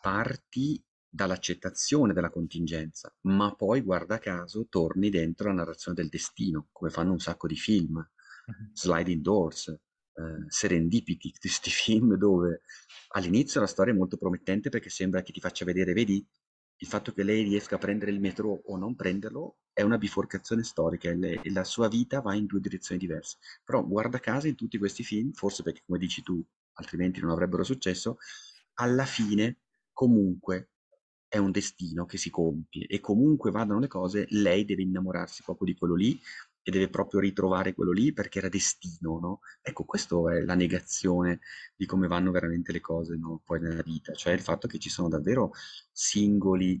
parti dall'accettazione della contingenza, ma poi, guarda caso, torni dentro la narrazione del destino, come fanno un sacco di film, Sliding Doors, eh, Serendipity, questi film dove All'inizio la storia è molto promettente perché sembra che ti faccia vedere, vedi, il fatto che lei riesca a prendere il metro o non prenderlo è una biforcazione storica e la sua vita va in due direzioni diverse. Però guarda caso in tutti questi film, forse perché come dici tu, altrimenti non avrebbero successo, alla fine comunque è un destino che si compie e comunque vadano le cose, lei deve innamorarsi proprio di quello lì, e deve proprio ritrovare quello lì perché era destino, no? Ecco, questa è la negazione di come vanno veramente le cose no? poi nella vita, cioè il fatto che ci sono davvero singoli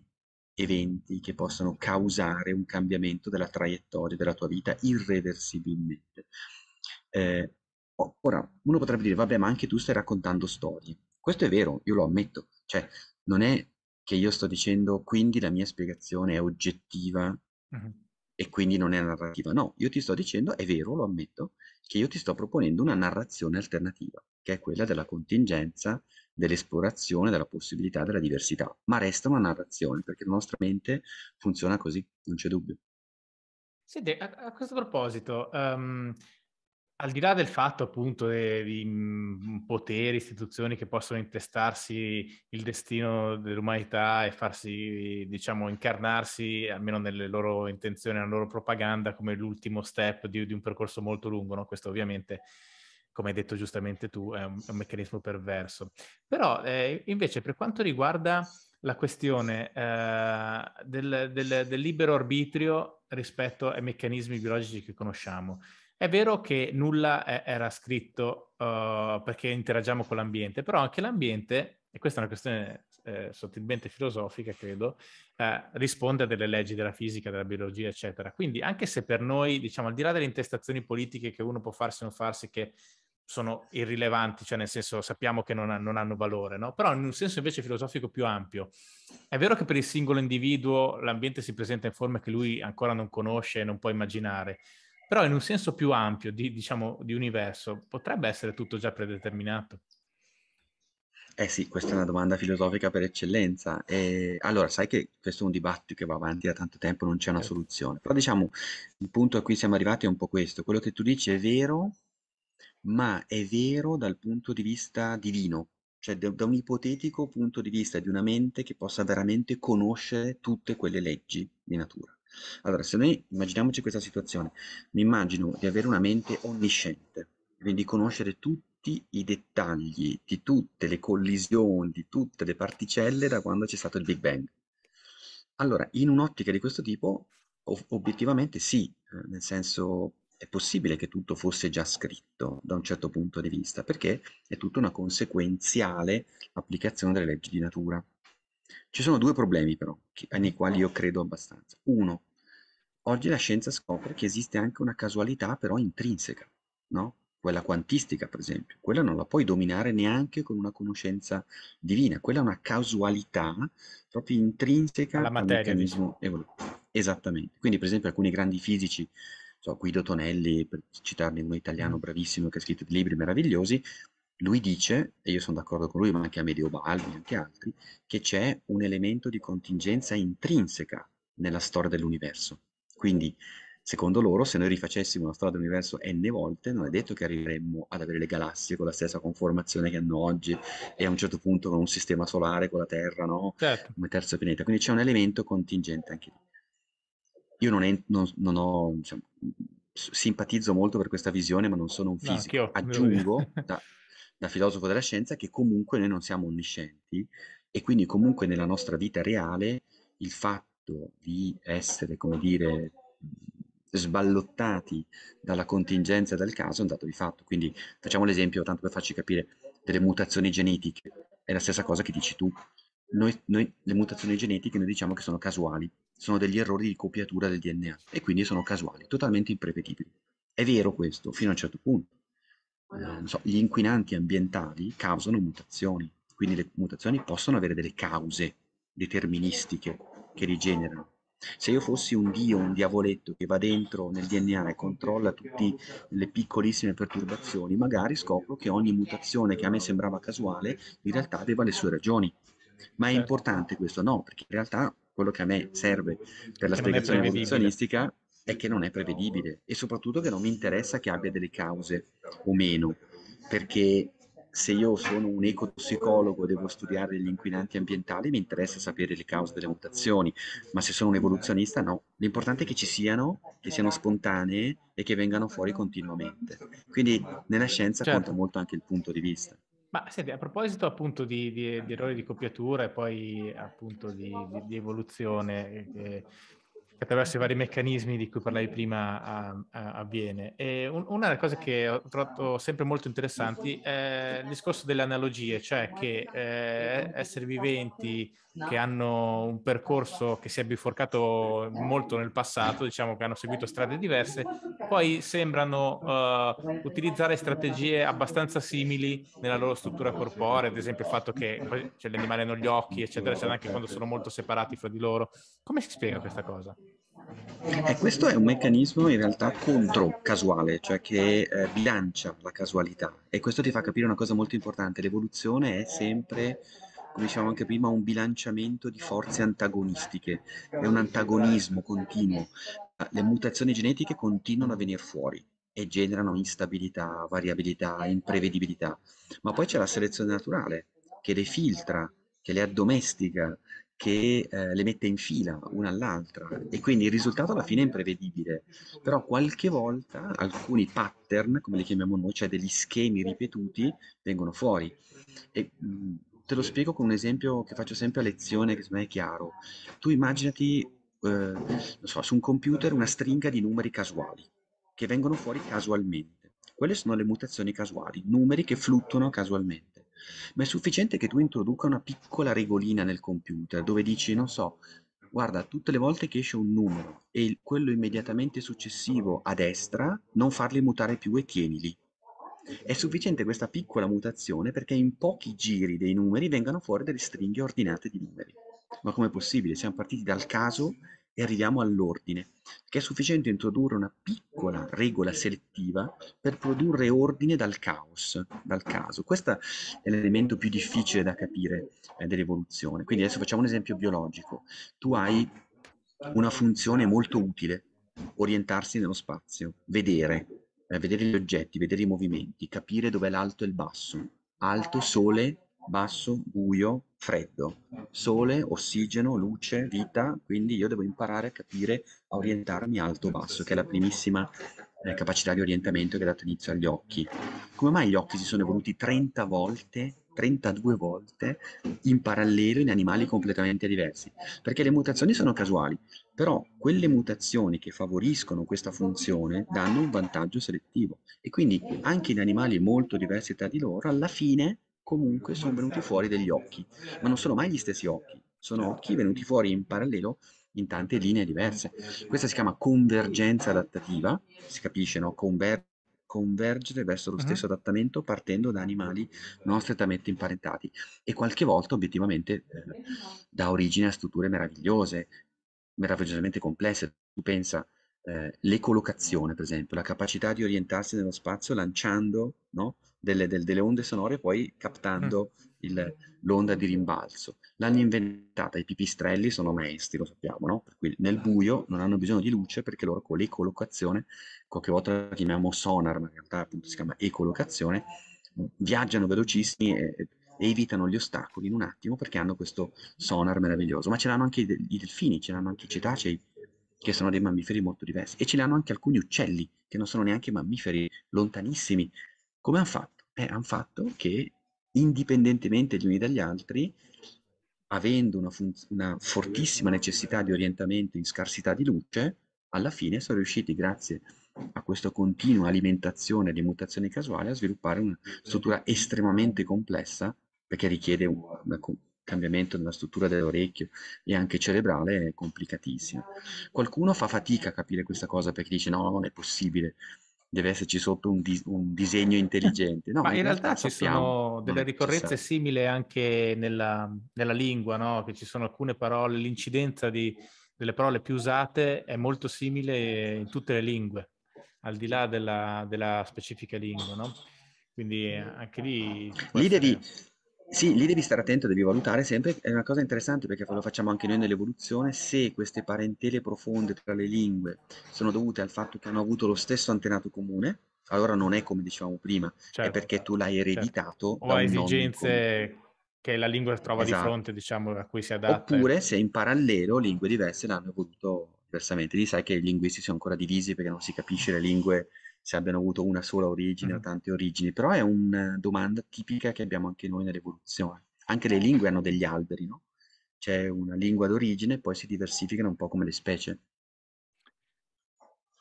eventi che possono causare un cambiamento della traiettoria della tua vita irreversibilmente. Eh, ora, uno potrebbe dire, vabbè, ma anche tu stai raccontando storie. Questo è vero, io lo ammetto, cioè non è che io sto dicendo quindi la mia spiegazione è oggettiva. Uh-huh e quindi non è narrativa. No, io ti sto dicendo, è vero, lo ammetto, che io ti sto proponendo una narrazione alternativa, che è quella della contingenza, dell'esplorazione, della possibilità, della diversità. Ma resta una narrazione, perché la nostra mente funziona così, non c'è dubbio. Senti, a, a questo proposito, um, al di là del fatto appunto dei, dei mhmm, poteri, istituzioni che possono intestarsi il destino dell'umanità e farsi, diciamo, incarnarsi, almeno nelle loro intenzioni, nella loro propaganda, come l'ultimo step di, di un percorso molto lungo, no? questo ovviamente, come hai detto giustamente tu, è un, è un meccanismo perverso. Però eh, invece per quanto riguarda la questione eh, del, del, del libero arbitrio rispetto ai meccanismi biologici che conosciamo, è vero che nulla è, eh, era scritto uh, perché interagiamo con l'ambiente, però anche l'ambiente, e questa è una questione eh, sottilmente filosofica, credo, eh, risponde a delle leggi della fisica, della biologia, eccetera. Quindi anche se per noi, diciamo, al di là delle intestazioni politiche che uno può farsi o non farsi, che sono irrilevanti, cioè nel senso sappiamo che non, ha, non, hanno valore, no? però in un senso invece filosofico più ampio. È vero che per il singolo individuo l'ambiente si presenta in forme che lui ancora non conosce e non può immaginare, però in un senso più ampio di, diciamo, di universo, potrebbe essere tutto già predeterminato? Eh sì, questa è una domanda filosofica per eccellenza. E allora, sai che questo è un dibattito che va avanti da tanto tempo, non c'è una certo. soluzione. Però diciamo, il punto a cui siamo arrivati è un po' questo. Quello che tu dici è vero, ma è vero dal punto di vista divino, cioè da, da un ipotetico punto di vista di una mente che possa veramente conoscere tutte quelle leggi di natura. Allora, se noi immaginiamoci questa situazione, mi immagino di avere una mente onnisciente, quindi conoscere tutti i dettagli di tutte le collisioni, di tutte le particelle da quando c'è stato il Big Bang. Allora, in un'ottica di questo tipo, ov- obiettivamente sì, eh, nel senso è possibile che tutto fosse già scritto da un certo punto di vista, perché è tutta una conseguenziale applicazione delle leggi di natura. Ci sono due problemi però, che, nei quali io credo abbastanza. Uno, oggi la scienza scopre che esiste anche una casualità però intrinseca, no? quella quantistica per esempio, quella non la puoi dominare neanche con una conoscenza divina, quella è una casualità proprio intrinseca alla materia, al meccanismo diciamo. evolutivo. Esattamente, quindi per esempio alcuni grandi fisici, so, Guido Tonelli, per citarne uno italiano mm. bravissimo che ha scritto libri meravigliosi, lui dice, e io sono d'accordo con lui, ma anche a Mediobaldi, anche altri, che c'è un elemento di contingenza intrinseca nella storia dell'universo. Quindi, secondo loro, se noi rifacessimo la storia dell'universo n volte, non è detto che arriveremmo ad avere le galassie con la stessa conformazione che hanno oggi e a un certo punto con un sistema solare, con la Terra, no? Certo. Come terzo pianeta. Quindi c'è un elemento contingente anche lì. Io non, è, non, non ho... Diciamo, simpatizzo molto per questa visione, ma non sono un fisico. No, Aggiungo, da filosofo della scienza che comunque noi non siamo onniscienti e quindi comunque nella nostra vita reale il fatto di essere, come dire, sballottati dalla contingenza del caso è un dato di fatto. Quindi facciamo l'esempio, tanto per farci capire, delle mutazioni genetiche. È la stessa cosa che dici tu. Noi, noi, le mutazioni genetiche noi diciamo che sono casuali, sono degli errori di copiatura del DNA e quindi sono casuali, totalmente imprevedibili. È vero questo, fino a un certo punto eh, so, gli inquinanti ambientali causano mutazioni, quindi le mutazioni possono avere delle cause deterministiche che rigenerano. Se io fossi un dio, un diavoletto che va dentro nel DNA e controlla tutte le piccolissime perturbazioni, magari scopro che ogni mutazione che a me sembrava casuale in realtà aveva le sue ragioni. Ma è certo. importante questo? No, perché in realtà quello che a me serve per la spiegazione evoluzionistica è che non è prevedibile e soprattutto che non mi interessa che abbia delle cause o meno, perché se io sono un ecotossicologo e devo studiare gli inquinanti ambientali mi interessa sapere le cause delle mutazioni, ma se sono un evoluzionista no, l'importante è che ci siano, che siano spontanee e che vengano fuori continuamente. Quindi nella scienza certo. conta molto anche il punto di vista. Ma senti, a proposito appunto di, di, di errori di copiatura e poi appunto di, di evoluzione, eh, che attraverso i vari meccanismi di cui parlavi prima a, a, avviene. E un, una delle cose che ho trovato sempre molto interessanti è il discorso delle analogie, cioè che eh, esseri viventi, no. che hanno un percorso che si è biforcato molto nel passato, diciamo che hanno seguito strade diverse, poi sembrano uh, utilizzare strategie abbastanza simili nella loro struttura corporea, ad esempio il fatto che cioè, gli animali hanno gli occhi, eccetera, eccetera, anche quando sono molto separati fra di loro. Come si spiega questa cosa? Eh, questo è un meccanismo in realtà contro casuale, cioè che eh, bilancia la casualità e questo ti fa capire una cosa molto importante, l'evoluzione è sempre come dicevamo anche prima, un bilanciamento di forze antagonistiche, è un antagonismo continuo. Ah, le mutazioni genetiche continuano a venire fuori e generano instabilità, variabilità, imprevedibilità. Ma poi c'è la selezione naturale che le filtra, che le addomestica, che eh, le mette in fila una all'altra e quindi il risultato alla fine è imprevedibile. Però qualche volta alcuni pattern, come li chiamiamo noi, cioè degli schemi ripetuti, vengono fuori. E, mh, mm, Te lo spiego con un esempio che faccio sempre a lezione, che secondo me è chiaro. Tu immaginati, eh, so, su un computer una stringa di numeri casuali, che vengono fuori casualmente. Quelle sono le mutazioni casuali, numeri che fluttuano casualmente. Ma è sufficiente che tu introduca una piccola regolina nel computer, dove dici, non so, guarda, tutte le volte che esce un numero e quello immediatamente successivo a destra, non farli mutare più e tienili è sufficiente questa piccola mutazione perché in pochi giri dei numeri vengano fuori delle stringhe ordinate di numeri. Ma com'è possibile? Siamo partiti dal caso e arriviamo all'ordine, che è sufficiente introdurre una piccola regola selettiva per produrre ordine dal caos, dal caso. Questo è l'elemento più difficile da capire eh, dell'evoluzione. Quindi adesso facciamo un esempio biologico. Tu hai una funzione molto utile, orientarsi nello spazio, vedere, eh, vedere gli oggetti, vedere i movimenti, capire dove è l'alto e il basso. Alto, sole, basso, buio, freddo. Sole, ossigeno, luce, vita, quindi io devo imparare a capire, a orientarmi alto-basso, che è la primissima eh, capacità di orientamento che ha dato inizio agli occhi. Come mai gli occhi si sono evoluti 30 volte 32 volte in parallelo in animali completamente diversi, perché le mutazioni sono casuali. Però quelle mutazioni che favoriscono questa funzione danno un vantaggio selettivo e quindi anche in animali molto diversi tra di loro alla fine comunque sono venuti fuori degli occhi, ma non sono mai gli stessi occhi, sono occhi venuti fuori in parallelo in tante linee diverse. Questa si chiama convergenza adattativa, si capisce, no? Conver- convergere verso lo stesso uh-huh. adattamento partendo da animali non strettamente imparentati e qualche volta obiettivamente eh, dà origine a strutture meravigliose, meravigliosamente complesse. Tu pensa eh, l'ecolocazione, per esempio, la capacità di orientarsi nello spazio lanciando no? delle, del, delle, onde sonore e poi captando mm. il, l'onda di rimbalzo. L'hanno inventata, i pipistrelli sono maestri, lo sappiamo, no? per cui nel buio non hanno bisogno di luce perché loro con l'ecolocazione, qualche volta la chiamiamo sonar, ma in realtà appunto si chiama ecolocazione, viaggiano velocissimi e, e e evitano gli ostacoli in un attimo perché hanno questo sonar meraviglioso. Ma ce l'hanno anche i delfini, ce l'hanno anche i cetacei, che sono dei mammiferi molto diversi, e ce l'hanno anche alcuni uccelli, che non sono neanche mammiferi, lontanissimi. Come hanno fatto? Eh, hanno fatto che, indipendentemente gli uni dagli altri, avendo una, fun- una fortissima necessità di orientamento in scarsità di luce, alla fine sono riusciti, grazie a questa continua alimentazione di mutazioni casuali, a sviluppare una struttura estremamente complessa perché richiede un, cambiamento della struttura dell'orecchio e anche cerebrale è complicatissimo. Qualcuno fa fatica a capire questa cosa perché dice no, non è possibile, deve esserci sotto un, di- un disegno intelligente. No, ma, ma in realtà, realtà ci sono delle ricorrenze simili anche nella, nella lingua, no? che ci sono alcune parole, l'incidenza di, delle parole più usate è molto simile in tutte le lingue, al di là della, della specifica lingua. No? Quindi eh, anche lì... Lì devi, sì, lì devi stare attento, devi valutare sempre. È una cosa interessante perché lo facciamo anche noi nell'evoluzione, se queste parentele profonde tra le lingue sono dovute al fatto che hanno avuto lo stesso antenato comune, allora non è come dicevamo prima, certo, è perché tu l'hai certo. ereditato. Certo. O ha esigenze che la lingua trova esatto. di fronte, diciamo, a cui si adatta. Oppure se in parallelo lingue diverse l'hanno evoluto diversamente. Lì sai che i linguisti sono ancora divisi perché non si capisce le lingue se abbiano avuto una sola origine mm. o tante origini, però è una eh, domanda tipica che abbiamo anche noi nell'evoluzione. Anche le eh. lingue hanno degli alberi, no? C'è una lingua d'origine e poi si diversificano un po' come le specie.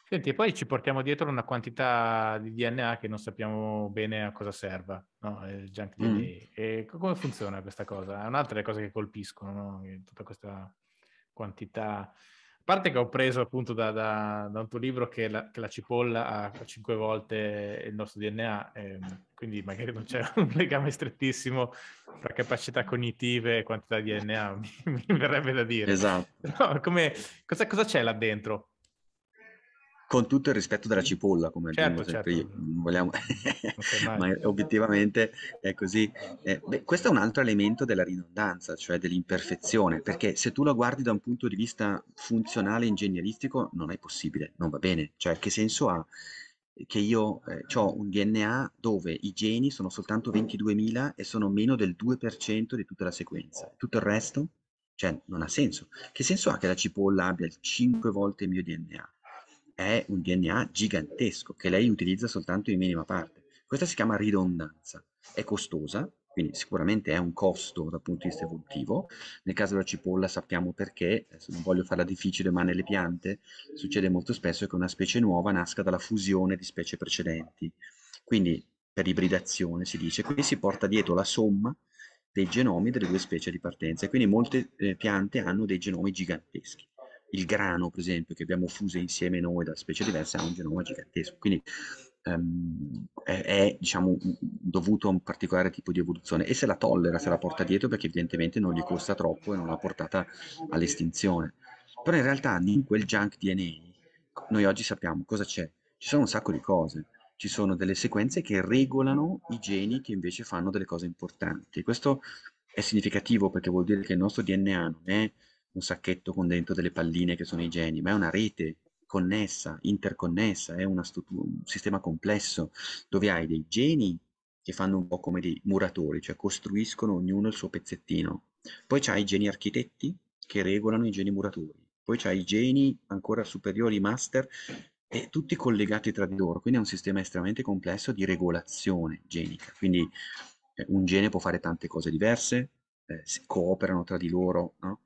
Senti, e poi ci portiamo dietro una quantità di DNA che non sappiamo bene a cosa serva, no? Eh, mm. come funziona questa cosa? È un'altra delle cose che colpiscono, no? tutta questa quantità parte che ho preso appunto da, da, da un tuo libro che la, che la, cipolla ha cinque volte il nostro DNA, ehm, quindi magari non c'è un legame strettissimo tra capacità cognitive e quantità di DNA, mi, mi verrebbe da dire. Esatto. No, come, cosa, cosa, c'è là dentro? con tutto il rispetto della cipolla, come certo, certo. io, vogliamo, ma obiettivamente è così. Eh, beh, questo è un altro elemento della ridondanza, cioè dell'imperfezione, perché se tu la guardi da un punto di vista funzionale, ingegneristico, non è possibile, non va bene. Cioè, che senso ha che io eh, ho un DNA dove i geni sono soltanto 22.000 e sono meno del 2% di tutta la sequenza, tutto il resto? Cioè, non ha senso. Che senso ha che la cipolla abbia il 5 volte il mio DNA? è un DNA gigantesco che lei utilizza soltanto in minima parte. Questa si chiama ridondanza, è costosa, quindi sicuramente è un costo dal punto di vista evolutivo. Nel caso della cipolla sappiamo perché, adesso non voglio farla difficile, ma nelle piante succede molto spesso che una specie nuova nasca dalla fusione di specie precedenti. Quindi per ibridazione si dice, quindi si porta dietro la somma dei genomi delle due specie di partenza e quindi molte eh, piante hanno dei genomi giganteschi il grano, per esempio, che abbiamo fuso insieme noi da specie diverse, ha un genoma gigantesco. Quindi ehm, è, è diciamo, dovuto a un particolare tipo di evoluzione e se la tollera, se la porta dietro perché evidentemente non gli costa troppo e non l'ha portata all'estinzione. Però in realtà in quel junk DNA noi oggi sappiamo cosa c'è. Ci sono un sacco di cose ci sono delle sequenze che regolano i geni che invece fanno delle cose importanti. Questo è significativo perché vuol dire che il nostro DNA non è un sacchetto con dentro delle palline che sono i geni, ma è una rete connessa, interconnessa, è stutu- un sistema complesso dove hai dei geni che fanno un po' come dei muratori, cioè costruiscono ognuno il suo pezzettino. Poi c'hai i geni architetti che regolano i geni muratori, poi c'hai i geni ancora superiori, master, e tutti collegati tra di loro, quindi è un sistema estremamente complesso di regolazione genica. Quindi eh, un gene può fare tante cose diverse, eh, si cooperano tra di loro, no?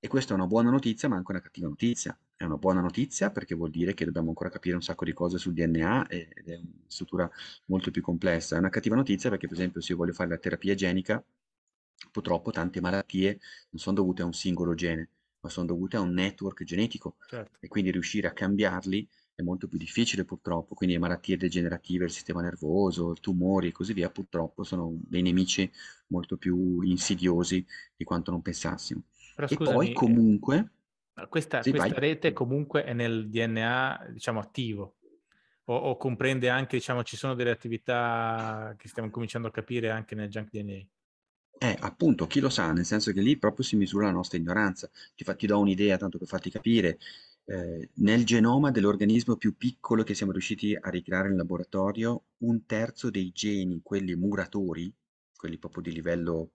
E questa è una buona notizia, ma anche una cattiva notizia. È una buona notizia perché vuol dire che dobbiamo ancora capire un sacco di cose sul DNA ed è una struttura molto più complessa. È una cattiva notizia perché, per esempio, se io voglio fare la terapia genica, purtroppo tante malattie non sono dovute a un singolo gene, ma sono dovute a un network genetico. Certo. E quindi riuscire a cambiarli è molto più difficile, purtroppo. Quindi le malattie degenerative, il sistema nervoso, i tumori e così via, purtroppo sono dei nemici molto più insidiosi di quanto non pensassimo. Però, scusami, e poi eh, comunque... Questa, sì, questa rete comunque è nel DNA, diciamo, attivo. O, o, comprende anche, diciamo, ci sono delle attività che stiamo cominciando a capire anche nel junk DNA? Eh, appunto, chi lo sa, nel senso che lì proprio si misura la nostra ignoranza. Ti, fa, ti do un'idea, tanto per farti capire. Eh, nel genoma dell'organismo più piccolo che siamo riusciti a ricreare in laboratorio, un terzo dei geni, quelli muratori, quelli proprio di livello,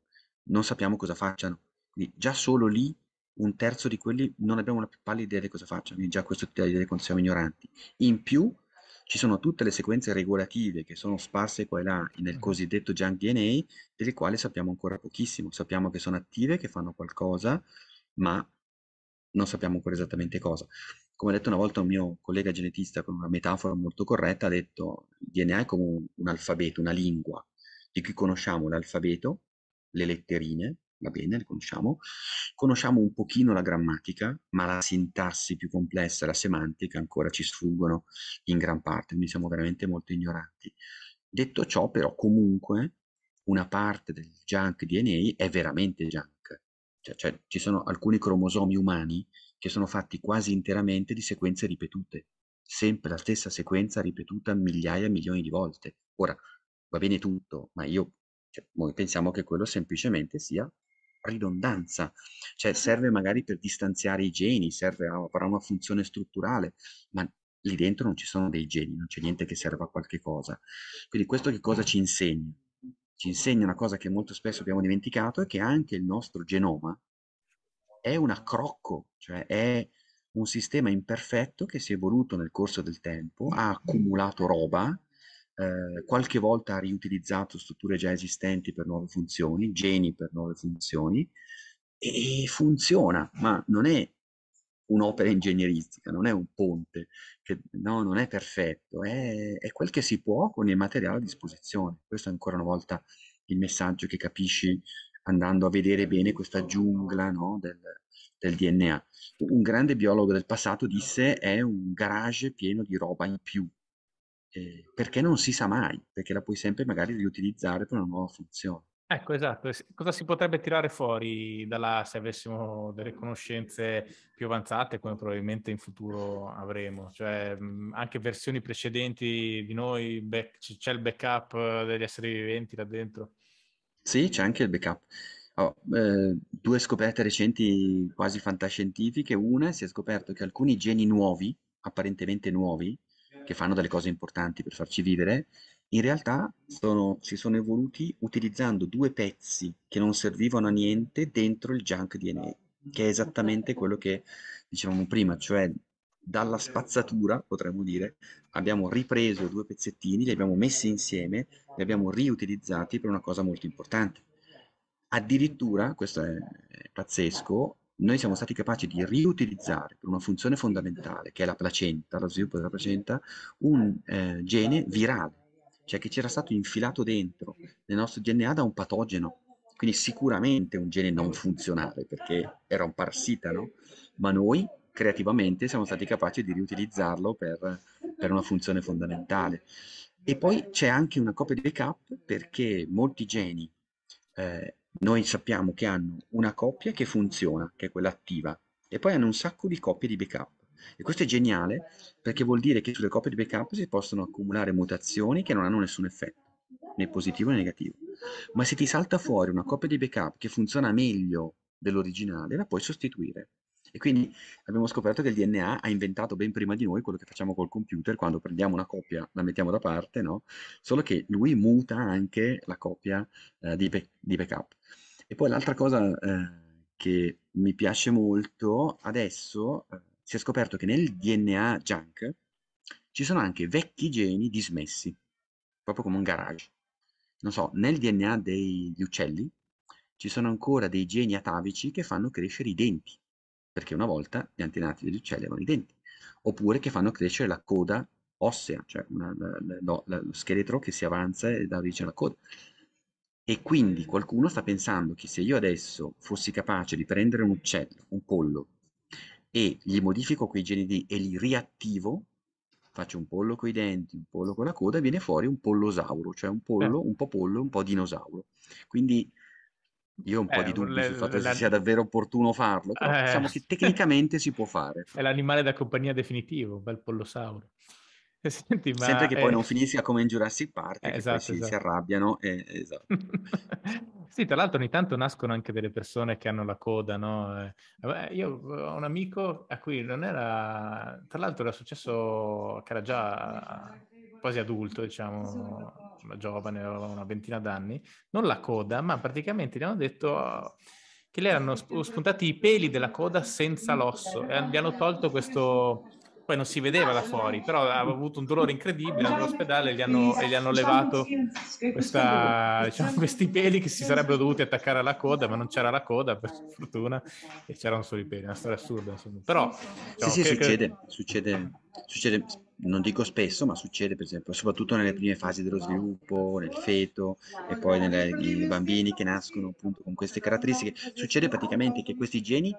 non sappiamo cosa facciano. Quindi già solo lì un terzo di quelli non abbiamo la più pallida idea di cosa facciano, quindi già questo ti dà l'idea di quanto siamo ignoranti. In più ci sono tutte le sequenze regolative che sono sparse qua e là nel mm. cosiddetto junk DNA, delle quali sappiamo ancora pochissimo. Sappiamo che sono attive, che fanno qualcosa, ma non sappiamo ancora esattamente cosa. Come ha detto una volta un mio collega genetista con una metafora molto corretta, ha detto il DNA è come un, un alfabeto, una lingua, di cui conosciamo l'alfabeto, le letterine, va bene, le conosciamo. Conosciamo un pochino la grammatica, ma la sintassi più complessa, la semantica ancora ci sfuggono in gran parte, quindi siamo veramente molto ignoranti. Detto ciò, però, comunque una parte del junk DNA è veramente junk. Cioè, cioè, ci sono alcuni cromosomi umani che sono fatti quasi interamente di sequenze ripetute, sempre la stessa sequenza ripetuta migliaia e milioni di volte. Ora, va bene tutto, ma io, cioè, noi pensiamo che quello semplicemente sia ridondanza, cioè serve magari per distanziare i geni, serve a, per una funzione strutturale, ma lì dentro non ci sono dei geni, non c'è niente che serva a qualche cosa. Quindi questo che cosa ci insegna? Ci insegna una cosa che molto spesso abbiamo dimenticato, è che anche il nostro genoma è un accrocco, cioè è un sistema imperfetto che si è evoluto nel corso del tempo, ha accumulato roba eh, qualche volta ha riutilizzato strutture già esistenti per nuove funzioni, geni per nuove funzioni, e funziona, ma non è un'opera ingegneristica, non è un ponte, che, no, non è perfetto, è, è, quel che si può con il materiale a disposizione. Questo è ancora una volta il messaggio che capisci andando a vedere bene questa giungla no, del, del DNA. Un grande biologo del passato disse è un garage pieno di roba in più, eh, perché non si sa mai, perché la puoi sempre magari riutilizzare per una nuova funzione. Ecco, esatto. Cosa si potrebbe tirare fuori dalla se avessimo delle conoscenze più avanzate, come probabilmente in futuro avremo? Cioè, mhmm, anche versioni precedenti di noi, back, c'è il backup degli esseri viventi là dentro? Sì, c'è anche il backup. Oh, eh, due scoperte recenti quasi fantascientifiche. Una si è scoperto che alcuni geni nuovi, apparentemente nuovi, che fanno delle cose importanti per farci vivere, in realtà sono, si sono evoluti utilizzando due pezzi che non servivano a niente dentro il junk DNA, che è esattamente quello che dicevamo prima, cioè dalla spazzatura, potremmo dire, abbiamo ripreso due pezzettini, li abbiamo messi insieme, li abbiamo riutilizzati per una cosa molto importante. Addirittura, questo è, è pazzesco, noi siamo stati capaci di riutilizzare per una funzione fondamentale, che è la placenta, lo sviluppo della placenta, un eh, gene virale, cioè che c'era stato infilato dentro nel nostro DNA da un patogeno, quindi sicuramente un gene non funzionale, perché era un parassita, no? Ma noi creativamente siamo stati capaci di riutilizzarlo per, per una funzione fondamentale. E poi c'è anche una copia di backup perché molti geni eh, noi sappiamo che hanno una coppia che funziona, che è quella attiva, e poi hanno un sacco di coppie di backup. E questo è geniale perché vuol dire che sulle coppie di backup si possono accumulare mutazioni che non hanno nessun effetto, né positivo né negativo. Ma se ti salta fuori una coppia di backup che funziona meglio dell'originale, la puoi sostituire. E quindi abbiamo scoperto che il DNA ha inventato ben prima di noi quello che facciamo col computer quando prendiamo una copia, la mettiamo da parte, no? Solo che lui muta anche la copia eh, di, di, backup. E poi l'altra cosa eh, che mi piace molto, adesso eh, si è scoperto che nel DNA junk ci sono anche vecchi geni dismessi, proprio come un garage. Non so, nel DNA degli uccelli ci sono ancora dei geni atavici che fanno crescere i denti perché una volta gli antenati degli uccelli avevano i denti, oppure che fanno crescere la coda ossea, cioè una, la, la, la, lo scheletro che si avanza e dà origine alla coda. E quindi qualcuno sta pensando che se io adesso fossi capace di prendere un uccello, un pollo, e gli modifico quei geni lì e li riattivo, faccio un pollo con i denti, un pollo con la coda, viene fuori un pollosauro, cioè un pollo, eh. un po' pollo, un po' dinosauro. Quindi io ho un po' eh, di dubbi le, sul fatto la... che sia davvero opportuno farlo, però eh. diciamo che tecnicamente si può fare. È l'animale da compagnia definitivo, un bel pollosauro. Senti, ma... Sempre che poi eh... non finisca come in Jurassic Park, eh, esatto, si, esatto. si, arrabbiano. E... Eh, esatto. sì, tra l'altro ogni tanto nascono anche delle persone che hanno la coda, no? Eh. Io ho un amico a cui non era... Tra l'altro era successo che era già quasi adulto, diciamo, una giovane, aveva una ventina d'anni, non la coda, ma praticamente gli hanno detto che le erano spuntati i peli della coda senza l'osso e gli hanno tolto questo... Poi non si vedeva da fuori, però aveva avuto un dolore incredibile all'ospedale e gli hanno, e gli hanno diciamo levato questa, diciamo, questi peli che si sarebbero dovuti attaccare alla coda, ma non c'era la coda per eh. fortuna e c'erano solo i peli, una storia assurda. Insomma. Però, diciamo, sì, sì, che, succede, che... succede, succede non dico spesso, ma succede per esempio, soprattutto nelle prime fasi dello sviluppo, nel feto e poi nei bambini che nascono appunto con queste caratteristiche, succede praticamente che questi geni,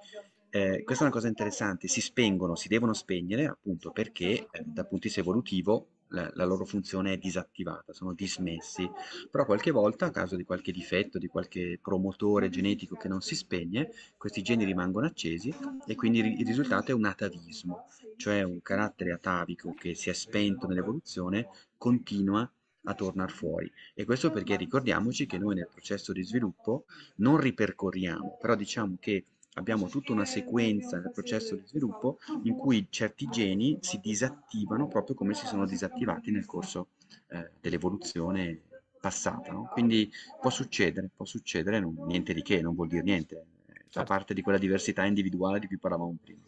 eh, questa è una cosa interessante, si spengono, si devono spegnere appunto perché eh, dal punto di vista evolutivo la, la, loro funzione è disattivata, sono dismessi, però qualche volta a causa di qualche difetto, di qualche promotore genetico che non si spegne, questi geni rimangono accesi e quindi il risultato è un atavismo cioè un carattere atavico che si è spento nell'evoluzione, continua a tornare fuori. E questo perché ricordiamoci che noi nel processo di sviluppo non ripercorriamo, però diciamo che abbiamo tutta una sequenza nel processo di sviluppo in cui certi geni si disattivano proprio come si sono disattivati nel corso eh, dell'evoluzione passata. No? Quindi può succedere, può succedere, non, niente di che, non vuol dire niente, fa certo. parte di quella diversità individuale di cui parlavamo prima.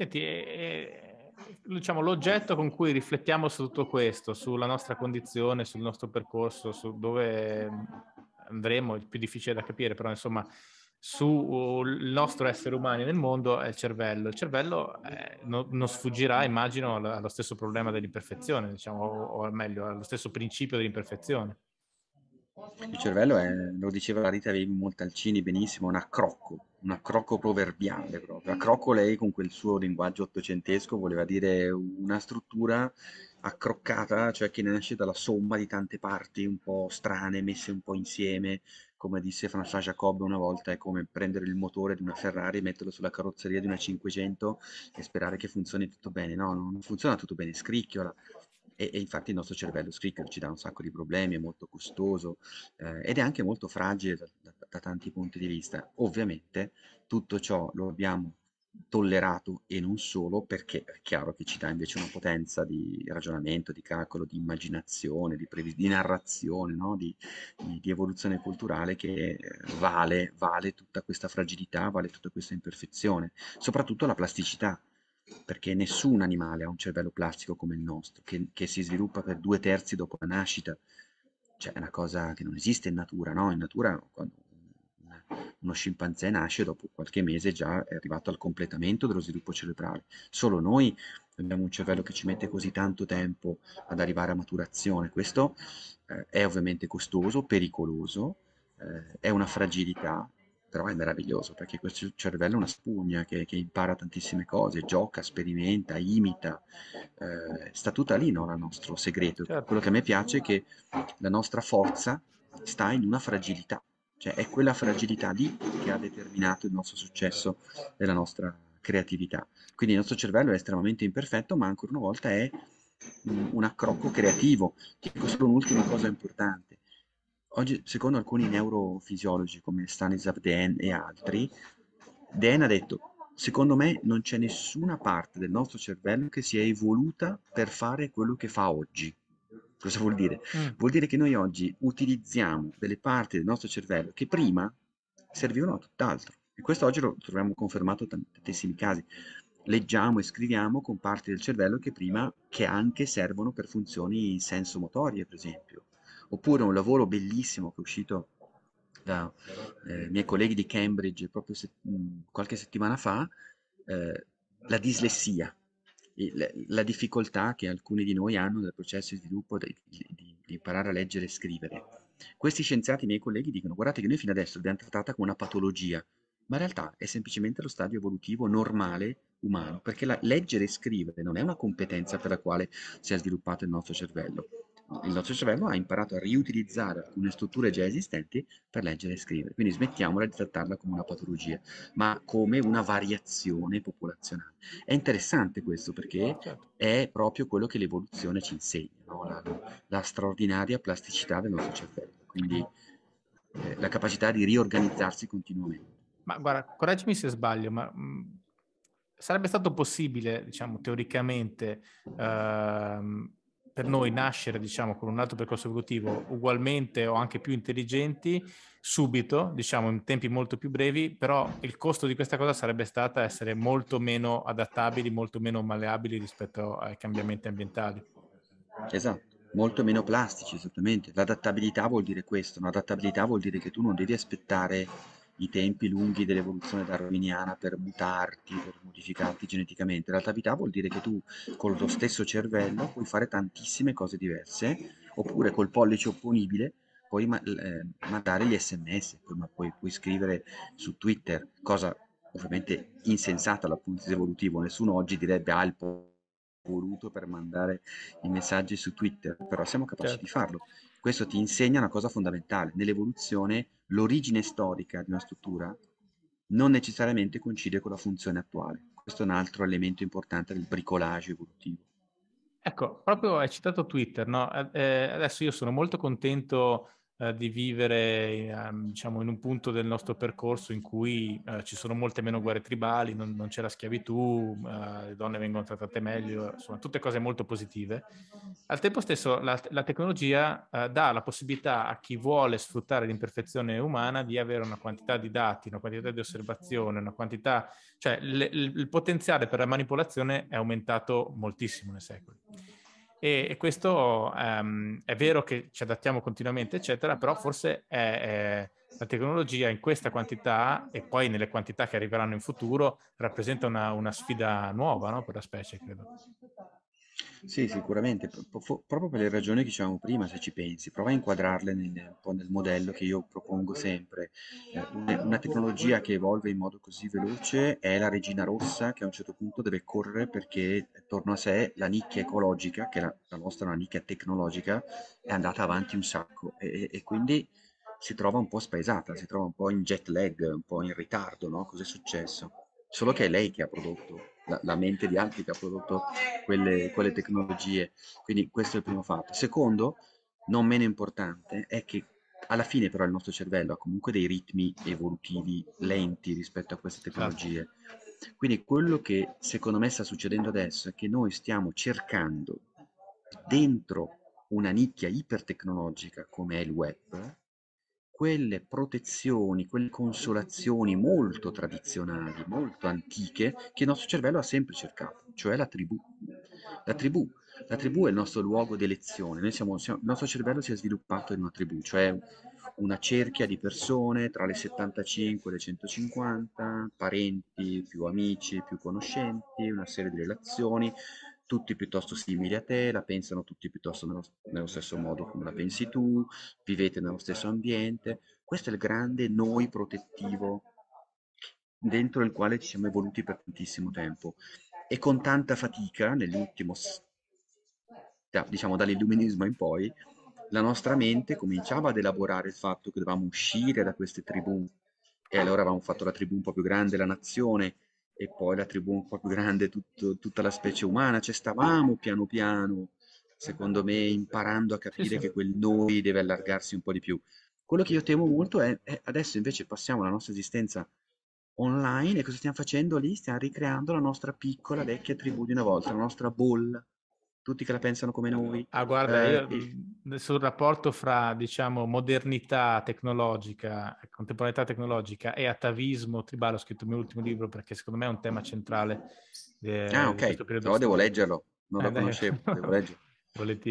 Senti, eh, diciamo, l'oggetto con cui riflettiamo su tutto questo, sulla nostra condizione, sul nostro percorso, su dove mm, andremo, è più difficile da capire, però insomma sul uh, nostro essere umano nel mondo è il cervello. Il cervello eh, no, non sfuggirà, immagino, allo stesso problema dell'imperfezione, diciamo, o, o meglio, allo stesso principio dell'imperfezione. Il cervello è, lo diceva la Rita Montalcini benissimo, un accrocco, un accrocco proverbiale proprio. Accrocco lei con quel suo linguaggio ottocentesco voleva dire una struttura accroccata, cioè che nasce dalla somma di tante parti un po' strane, messe un po' insieme, come disse François Jacob una volta, è come prendere il motore di una Ferrari, metterlo sulla carrozzeria di una 500 e sperare che funzioni tutto bene. No, non funziona tutto bene, scricchiola, e, e, infatti il nostro cervello scricchiola ci dà un sacco di problemi, è molto costoso eh, ed è anche molto fragile da, da, da tanti punti di vista. Ovviamente tutto ciò lo abbiamo tollerato e non solo perché è chiaro che ci dà invece una potenza di ragionamento, di calcolo, di immaginazione, di, previ- di narrazione, no? di, di, di, evoluzione culturale che eh, vale, vale tutta questa fragilità, vale tutta questa imperfezione, soprattutto la plasticità perché nessun animale ha un cervello plastico come il nostro, che, che si sviluppa per due terzi dopo la nascita. Cioè è una cosa che non esiste in natura, no? In natura quando uno scimpanzé nasce dopo qualche mese già è arrivato al completamento dello sviluppo cerebrale. Solo noi abbiamo un cervello che ci mette così tanto tempo ad arrivare a maturazione. Questo eh, è ovviamente costoso, pericoloso, eh, è una fragilità, però è meraviglioso perché questo cervello è una spugna che, che impara tantissime cose, gioca, sperimenta, imita, eh, sta tutta lì no, il nostro segreto. Certo. Quello che a me piace è che la nostra forza sta in una fragilità, cioè è quella fragilità lì che ha determinato il nostro successo e la nostra creatività. Quindi il nostro cervello è estremamente imperfetto, ma ancora una volta è un accrocco creativo. Dico solo un'ultima cosa importante Oggi, secondo alcuni neurofisiologi come Stanislav Den e altri, Den ha detto, secondo me non c'è nessuna parte del nostro cervello che si è evoluta per fare quello che fa oggi. Cosa vuol dire? Mm. Vuol dire che noi oggi utilizziamo delle parti del nostro cervello che prima servivano a tutt'altro. E questo oggi lo troviamo confermato in tantissimi casi. Leggiamo e scriviamo con parti del cervello che prima, che anche servono per funzioni sensomotorie, per esempio oppure un lavoro bellissimo che è uscito da eh, miei colleghi di Cambridge proprio se- mm, qualche settimana fa, eh, la dislessia, la, la, difficoltà che alcuni di noi hanno nel processo di sviluppo di, di, di imparare a leggere e scrivere. Questi scienziati, miei colleghi, dicono guardate che noi fino adesso l'abbiamo trattata come una patologia, ma in realtà è semplicemente lo stadio evolutivo normale umano, perché leggere e scrivere non è una competenza per la quale si è sviluppato il nostro cervello, il nostro cervello ha imparato a riutilizzare alcune strutture già esistenti per leggere e scrivere. Quindi smettiamola di trattarla come una patologia, ma come una variazione popolazionale. È interessante questo perché ah, certo. è proprio quello che l'evoluzione ci insegna, no? la, la, straordinaria plasticità del nostro cervello, quindi mm. eh, la capacità di riorganizzarsi continuamente. Ma guarda, correggimi se sbaglio, ma mh, mm, sarebbe stato possibile, diciamo, teoricamente... Ehm per noi nascere diciamo, con un altro percorso evolutivo ugualmente o anche più intelligenti subito, diciamo in tempi molto più brevi, però il costo di questa cosa sarebbe stata essere molto meno adattabili, molto meno malleabili rispetto ai cambiamenti ambientali. Esatto, molto meno plastici, esattamente. L'adattabilità vuol dire questo, l'adattabilità vuol dire che tu non devi aspettare i tempi lunghi dell'evoluzione darwiniana per mutarti, per modificarti geneticamente. L'adattività vuol dire che tu con lo stesso cervello puoi fare tantissime cose diverse, oppure col pollice opponibile puoi ma- eh, mandare gli sms, puoi, ma puoi, puoi scrivere su Twitter, cosa ovviamente insensata dal punto di vista evolutivo. Nessuno oggi direbbe ah il po- voluto per mandare i messaggi su Twitter, però siamo capaci certo. di farlo. Questo ti insegna una cosa fondamentale, nell'evoluzione l'origine storica di una struttura non necessariamente coincide con la funzione attuale. Questo è un altro elemento importante del bricolage evolutivo. Ecco, proprio hai citato Twitter, no? eh, adesso io sono molto contento eh, di vivere ehm, diciamo, in un punto del nostro percorso in cui eh, ci sono molte meno guerre tribali, non, non c'è la schiavitù, eh, le donne vengono trattate meglio, insomma tutte cose molto positive. Al tempo stesso la, la tecnologia dà la possibilità a chi vuole sfruttare l'imperfezione umana di avere una quantità di dati, una quantità di osservazione, una quantità, cioè le, il potenziale per la manipolazione è aumentato moltissimo nei secoli. E, e questo um, è vero che ci adattiamo continuamente, eccetera, però esatto. forse è, è, la tecnologia in questa quantità e poi nelle quantità che arriveranno in futuro rappresenta una, una sfida nuova no? per la specie, credo. Sì, sicuramente, proprio per le ragioni che dicevamo prima, se ci pensi, prova a inquadrarle nel un po' nel modello che io propongo sempre. Eh, una tecnologia che evolve in modo così veloce è la Regina Rossa che a un certo punto deve correre perché attorno a sé la nicchia ecologica, che la la nostra è una nicchia tecnologica, è andata avanti un sacco e e e quindi si trova un po' spaesata, si trova un po' in jet lag, un po' in ritardo, no, cos'è successo. Solo che è lei che ha prodotto la, la, mente di altri che ha prodotto quelle, quelle tecnologie. Quindi questo è il primo fatto. Secondo, non meno importante, è che alla fine però il nostro cervello ha comunque dei ritmi evolutivi lenti rispetto a queste certo. tecnologie. Quindi quello che secondo me sta succedendo adesso è che noi stiamo cercando dentro una nicchia ipertecnologica come è il web quelle protezioni, quelle consolazioni molto tradizionali, molto antiche, che il nostro cervello ha sempre cercato, cioè la tribù. La tribù, la tribù è il nostro luogo di elezione, siamo, siamo, il nostro cervello si è sviluppato in una tribù, cioè una cerchia di persone tra le 75 e le 150, parenti, più amici, più conoscenti, una serie di relazioni, tutti piuttosto simili a te, la pensano tutti piuttosto nello, nello, stesso modo come la pensi tu, vivete nello stesso ambiente. Questo è il grande noi protettivo dentro il quale ci siamo evoluti per tantissimo tempo e con tanta fatica nell'ultimo, diciamo dall'illuminismo in poi, la nostra mente cominciava ad elaborare il fatto che dovevamo uscire da queste tribù e allora avevamo fatto la tribù un po' più grande, la nazione, e poi la tribù un po' più grande, tutto, tutta la specie umana. ci stavamo piano piano, secondo me, imparando a capire sì, sì. che quel noi deve allargarsi un po' di più. Quello che io temo molto è, è adesso invece passiamo la nostra esistenza online e cosa stiamo facendo lì? Stiamo ricreando la nostra piccola vecchia tribù di una volta, la nostra bolla tutti che la pensano come eh, noi. Ah, guarda, eh, io e... sul rapporto fra, diciamo, modernità tecnologica, contemporaneità tecnologica e atavismo tribale ho scritto il mio ultimo libro perché secondo me è un tema centrale. De, eh, ah, ok, però no, devo leggerlo, non eh, lo dai, conoscevo, devo leggerlo.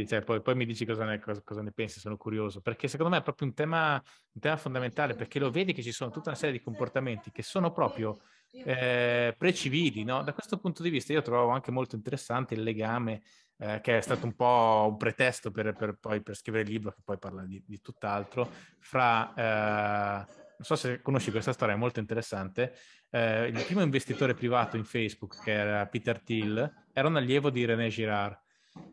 cioè, poi, poi, mi dici cosa ne, cosa, cosa ne, pensi, sono curioso, perché secondo me è proprio un tema, un tema, fondamentale, perché lo vedi che ci sono tutta una serie di comportamenti che sono proprio eh, precivili, no? Da questo punto di vista io trovo anche molto interessante il legame eh, che è stato un po' un pretesto per, per, poi, per scrivere il libro che poi parla di, di tutt'altro, fra... Eh, non so se conosci questa storia, è molto interessante. Eh, il primo investitore privato in Facebook, che era Peter Thiel, era un allievo di René Girard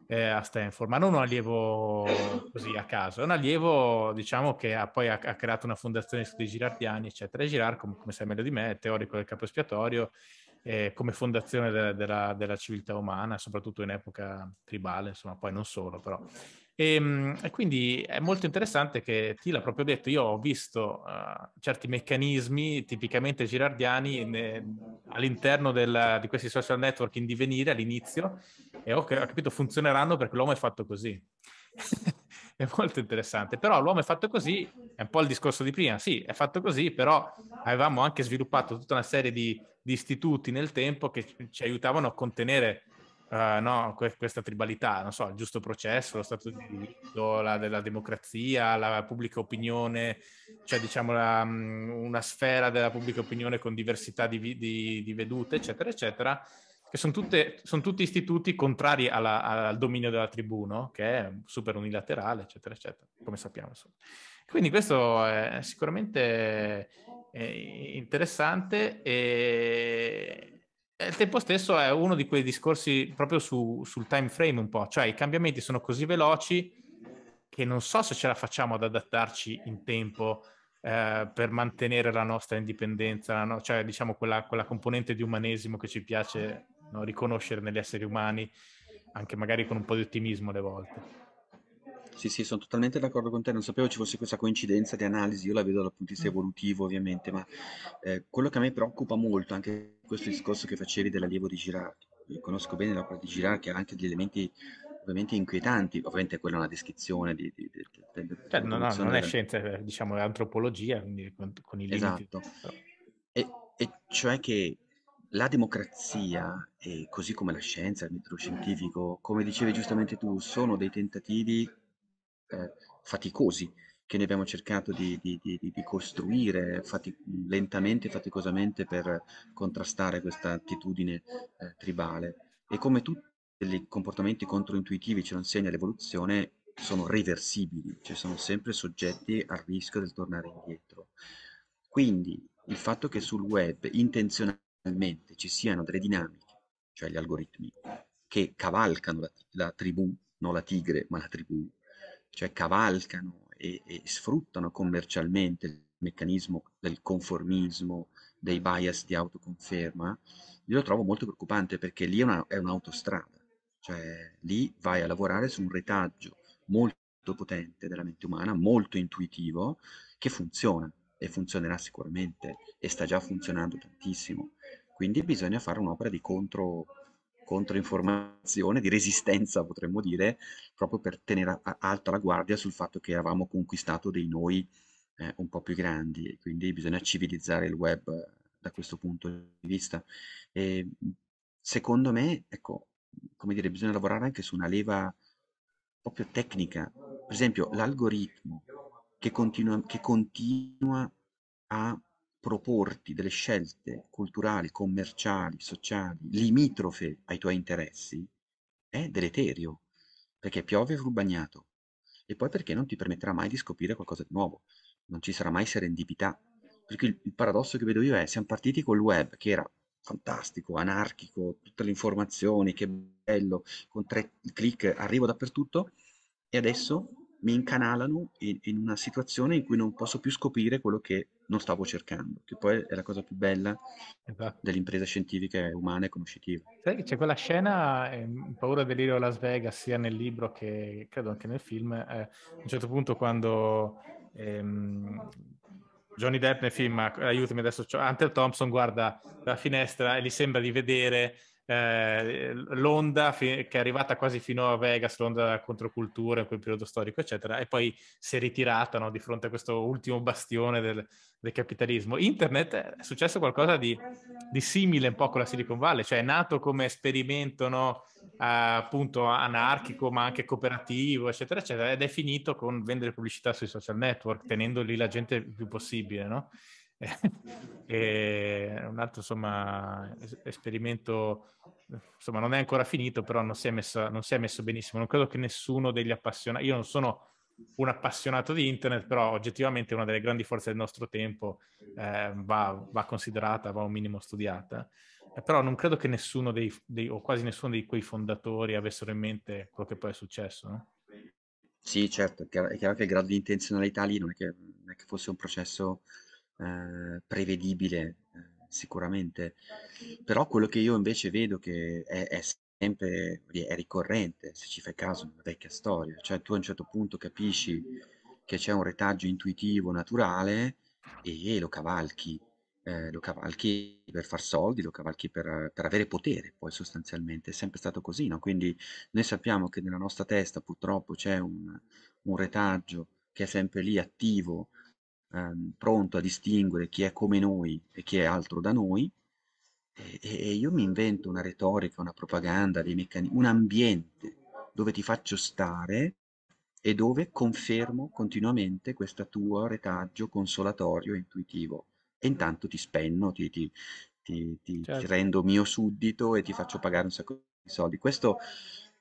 eh, a Stanford, ma non un allievo così a caso, è un allievo diciamo che ha poi ha, ha creato una fondazione di studi girardiani, eccetera. E Girard, com- come sai meglio di me, è teorico del capo espiatorio eh, come fondazione della, della, della, civiltà umana, soprattutto in epoca tribale, insomma, poi non solo, però. E, ehm, e quindi è molto interessante che Tila ha proprio detto, io ho visto uh, certi meccanismi tipicamente girardiani ne, all'interno della, di questi social network in divenire all'inizio e ho, ho capito funzioneranno perché l'uomo è fatto così. è molto interessante. Però l'uomo è fatto così, è un po' il discorso di prima, sì, è fatto così, però avevamo anche sviluppato tutta una serie di di istituti nel tempo che ci aiutavano a contenere uh, no, que- questa tribalità, non so, il giusto processo, lo Stato di diritto, la, la democrazia, la pubblica opinione, cioè diciamo la, mm, una sfera della pubblica opinione con diversità di, vi- di, di vedute, eccetera, eccetera, che sono, tutte, sono tutti istituti contrari alla, al dominio della tribù, no? che è super unilaterale, eccetera, eccetera, come sappiamo. Insomma. Quindi questo è sicuramente interessante e al tempo stesso è uno di quei discorsi proprio su, sul time frame un po', cioè i cambiamenti sono così veloci che non so se ce la facciamo ad adattarci in tempo eh, per mantenere la nostra indipendenza, no? cioè diciamo quella, quella, componente di umanesimo che ci piace no? riconoscere negli esseri umani, anche magari con un po' di ottimismo alle volte. Sì, sì, sono totalmente d'accordo con te. Non sapevo ci fosse questa coincidenza di analisi. Io la vedo dal punto di vista mm. evolutivo, ovviamente, ma eh, quello che a me preoccupa molto, anche questo discorso che facevi dell'allievo di Girardi. Io eh, conosco bene la parte di Girardi, che ha anche degli elementi ovviamente inquietanti. Ovviamente quella è una descrizione di... di, di, di cioè, non, no, non, è scienza, eh, diciamo, è antropologia, quindi con, con i limiti. Esatto. E, e cioè che la democrazia, così come la scienza, il metodo scientifico, come dicevi giustamente tu, sono dei tentativi eh, faticosi che ne abbiamo cercato di, di, di, di costruire fati lentamente e faticosamente per contrastare questa attitudine eh, tribale. E come tutti i comportamenti controintuitivi ce lo insegna l'evoluzione, sono reversibili, cioè sono sempre soggetti al rischio del tornare indietro. Quindi il fatto che sul web intenzionalmente ci siano delle dinamiche, cioè gli algoritmi, che cavalcano la, la tribù, non la tigre, ma la tribù, cioè cavalcano e, e sfruttano commercialmente il meccanismo del conformismo, dei bias di autoconferma, io lo trovo molto preoccupante perché lì è, una, è un'autostrada, cioè lì vai a lavorare su un retaggio molto potente della mente umana, molto intuitivo, che funziona e funzionerà sicuramente e sta già funzionando tantissimo. Quindi bisogna fare un'opera di contro controinformazione, di resistenza potremmo dire, proprio per tenere alta la guardia sul fatto che avevamo conquistato dei noi eh, un po' più grandi quindi bisogna civilizzare il web eh, da questo punto di vista. E, secondo me, ecco, come dire, bisogna lavorare anche su una leva proprio tecnica, per esempio l'algoritmo che continua, che continua a proporti delle scelte culturali, commerciali, sociali, limitrofe ai tuoi interessi, è deleterio, perché piove sul bagnato. E poi perché non ti permetterà mai di scoprire qualcosa di nuovo, non ci sarà mai serendipità. Perché il, il paradosso che vedo io è, siamo partiti col web, che era fantastico, anarchico, tutte le informazioni, che bello, con tre clic arrivo dappertutto, e adesso mi incanalano in, in, una situazione in cui non posso più scoprire quello che non stavo cercando, che poi è la cosa più bella esatto. dell'impresa scientifica, umana e conoscitiva. Sai che c'è quella scena, eh, Paura delirio a Las Vegas, sia nel libro che credo anche nel film, eh, a un certo punto quando... Ehm, Johnny Depp nel film, aiutami adesso, Hunter Thompson guarda la finestra e gli sembra di vedere eh, l'onda fi- che è arrivata quasi fino a Vegas, l'onda controcultura in quel periodo storico, eccetera, e poi si è ritirata no, di fronte a questo ultimo bastione del, del capitalismo. Internet è successo qualcosa di, di, simile un po' con la Silicon Valley, cioè è nato come esperimento no, eh, appunto anarchico ma anche cooperativo, eccetera, eccetera, ed è finito con vendere pubblicità sui social network, tenendo lì la gente il più possibile, no? e un altro insomma, esperimento, insomma, non è ancora finito, però non si, è messa, non si è messo benissimo. Non credo che nessuno degli appassionati, io non sono un appassionato di internet, però oggettivamente una delle grandi forze del nostro tempo eh, va, va, considerata, va un minimo studiata. Eh, però non credo che nessuno dei, dei, o quasi nessuno di quei fondatori avessero in mente quello che poi è successo, no? Sì, certo, è chiaro, è chiaro che il grado di intenzionalità lì non è che, non è che fosse un processo eh, prevedibile eh, sicuramente, però quello che io invece vedo che è, è sempre è ricorrente, se ci fai caso, una vecchia storia, cioè tu a un certo punto capisci che c'è un retaggio intuitivo, naturale e lo cavalchi, eh, lo cavalchi per far soldi, lo cavalchi per, per, avere potere, poi sostanzialmente è sempre stato così, no? quindi noi sappiamo che nella nostra testa purtroppo c'è un, un retaggio che è sempre lì attivo, ehm, pronto a distinguere chi è come noi e chi è altro da noi, e, e io mi invento una retorica, una propaganda, un ambiente dove ti faccio stare e dove confermo continuamente questo tuo retaggio consolatorio e intuitivo. E intanto ti spenno, ti, ti, ti, ti certo. rendo mio suddito e ti faccio pagare un sacco di soldi. Questo